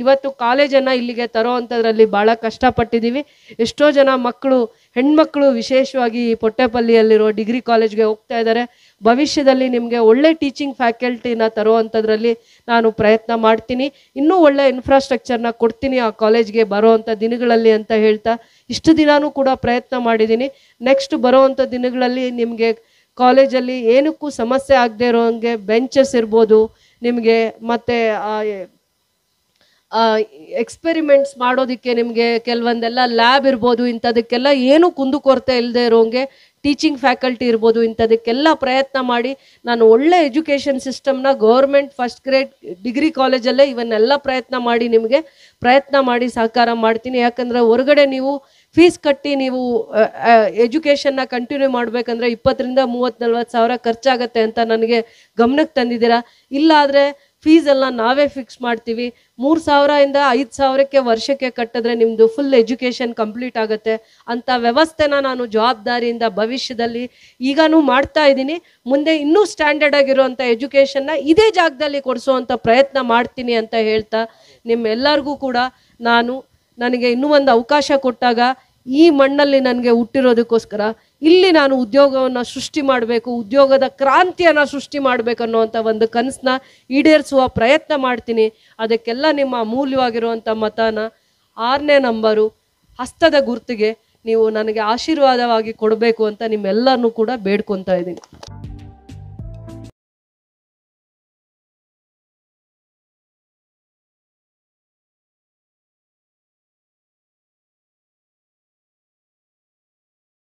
ಇವತ್ತು ಕಾಲೇಜನ್ನು ಇಲ್ಲಿಗೆ ತರೋ ಅಂಥದ್ರಲ್ಲಿ ಭಾಳ ಕಷ್ಟಪಟ್ಟಿದ್ದೀವಿ ಎಷ್ಟೋ ಜನ ಮಕ್ಕಳು ಹೆಣ್ಮಕ್ಳು ವಿಶೇಷವಾಗಿ ಪೊಟ್ಟೆಪಲ್ಲಿಯಲ್ಲಿರೋ ಡಿಗ್ರಿ ಕಾಲೇಜ್ಗೆ ಹೋಗ್ತಾ ಇದ್ದಾರೆ ಭವಿಷ್ಯದಲ್ಲಿ ನಿಮಗೆ ಒಳ್ಳೆ ಟೀಚಿಂಗ್ ಫ್ಯಾಕಲ್ಟಿನ ತರುವಂಥದ್ರಲ್ಲಿ ನಾನು ಪ್ರಯತ್ನ ಮಾಡ್ತೀನಿ ಇನ್ನೂ ಒಳ್ಳೆ ಇನ್ಫ್ರಾಸ್ಟ್ರಕ್ಚರ್ನ ಕೊಡ್ತೀನಿ ಆ ಕಾಲೇಜ್ಗೆ ಬರೋವಂಥ ದಿನಗಳಲ್ಲಿ ಅಂತ ಹೇಳ್ತಾ ಇಷ್ಟು ದಿನಾನೂ ಕೂಡ ಪ್ರಯತ್ನ ಮಾಡಿದ್ದೀನಿ ನೆಕ್ಸ್ಟ್ ಬರೋವಂಥ ದಿನಗಳಲ್ಲಿ ನಿಮಗೆ ಕಾಲೇಜಲ್ಲಿ ಏನಕ್ಕೂ ಸಮಸ್ಯೆ ಆಗದೆ ಹಾಗೆ ಬೆಂಚಸ್ ಇರ್ಬೋದು ನಿಮಗೆ ಮತ್ತು ಎಕ್ಸ್ಪೆರಿಮೆಂಟ್ಸ್ ಮಾಡೋದಕ್ಕೆ ನಿಮಗೆ ಕೆಲವೊಂದೆಲ್ಲ ಲ್ಯಾಬ್ ಇರ್ಬೋದು ಇಂಥದಕ್ಕೆಲ್ಲ ಏನೂ ಕುಂದುಕೊರತೆ ಇಲ್ಲದೆ ಇರೋಂಗೆ ಟೀಚಿಂಗ್ ಫ್ಯಾಕಲ್ಟಿ ಇರ್ಬೋದು ಇಂಥದಕ್ಕೆಲ್ಲ ಪ್ರಯತ್ನ ಮಾಡಿ ನಾನು ಒಳ್ಳೆ ಎಜುಕೇಷನ್ ಸಿಸ್ಟಮ್ನ ಗೌರ್ಮೆಂಟ್ ಫಸ್ಟ್ ಗ್ರೇಡ್ ಡಿಗ್ರಿ ಕಾಲೇಜಲ್ಲೇ ಇವನ್ನೆಲ್ಲ ಪ್ರಯತ್ನ ಮಾಡಿ ನಿಮಗೆ ಪ್ರಯತ್ನ ಮಾಡಿ ಸಹಕಾರ ಮಾಡ್ತೀನಿ ಯಾಕಂದರೆ ಹೊರಗಡೆ ನೀವು ಫೀಸ್ ಕಟ್ಟಿ ನೀವು ಎಜುಕೇಷನ್ನ ಕಂಟಿನ್ಯೂ ಮಾಡಬೇಕಂದ್ರೆ ಇಪ್ಪತ್ತರಿಂದ ಮೂವತ್ತು ನಲ್ವತ್ತು ಸಾವಿರ ಖರ್ಚಾಗತ್ತೆ ಅಂತ ನನಗೆ ಗಮನಕ್ಕೆ ತಂದಿದ್ದೀರಾ ಇಲ್ಲಾದರೆ ಫೀಸ್ ಎಲ್ಲ ನಾವೇ ಫಿಕ್ಸ್ ಮಾಡ್ತೀವಿ ಮೂರು ಸಾವಿರದಿಂದ ಐದು ಸಾವಿರಕ್ಕೆ ವರ್ಷಕ್ಕೆ ಕಟ್ಟಿದ್ರೆ ನಿಮ್ಮದು ಫುಲ್ ಎಜುಕೇಷನ್ ಕಂಪ್ಲೀಟ್ ಆಗುತ್ತೆ ಅಂಥ ವ್ಯವಸ್ಥೆನ ನಾನು ಜವಾಬ್ದಾರಿಯಿಂದ ಭವಿಷ್ಯದಲ್ಲಿ ಈಗನೂ ಮಾಡ್ತಾ ಇದ್ದೀನಿ ಮುಂದೆ ಇನ್ನೂ ಸ್ಟ್ಯಾಂಡರ್ಡ್ ಆಗಿರುವಂಥ ಎಜುಕೇಷನ್ನ ಇದೇ ಜಾಗದಲ್ಲಿ ಕೊಡಿಸುವಂಥ ಪ್ರಯತ್ನ ಮಾಡ್ತೀನಿ ಅಂತ ಹೇಳ್ತಾ ನಿಮ್ಮೆಲ್ಲರಿಗೂ ಕೂಡ ನಾನು ನನಗೆ ಇನ್ನೂ ಒಂದು ಅವಕಾಶ ಕೊಟ್ಟಾಗ ಈ ಮಣ್ಣಲ್ಲಿ ನನಗೆ ಹುಟ್ಟಿರೋದಕ್ಕೋಸ್ಕರ ಇಲ್ಲಿ ನಾನು ಉದ್ಯೋಗವನ್ನು ಸೃಷ್ಟಿ ಮಾಡಬೇಕು ಉದ್ಯೋಗದ ಕ್ರಾಂತಿಯನ್ನು ಸೃಷ್ಟಿ ಮಾಡಬೇಕನ್ನುವಂಥ ಒಂದು ಕನಸನ್ನ ಈಡೇರಿಸುವ ಪ್ರಯತ್ನ ಮಾಡ್ತೀನಿ ಅದಕ್ಕೆಲ್ಲ ನಿಮ್ಮ ಅಮೂಲ್ಯವಾಗಿರುವಂಥ ಮತನ ಆರನೇ ನಂಬರು ಹಸ್ತದ ಗುರುತಿಗೆ ನೀವು ನನಗೆ ಆಶೀರ್ವಾದವಾಗಿ ಕೊಡಬೇಕು ಅಂತ ನಿಮ್ಮೆಲ್ಲರನ್ನೂ ಕೂಡ ಬೇಡ್ಕೊತಾ ಇದ್ದೀನಿ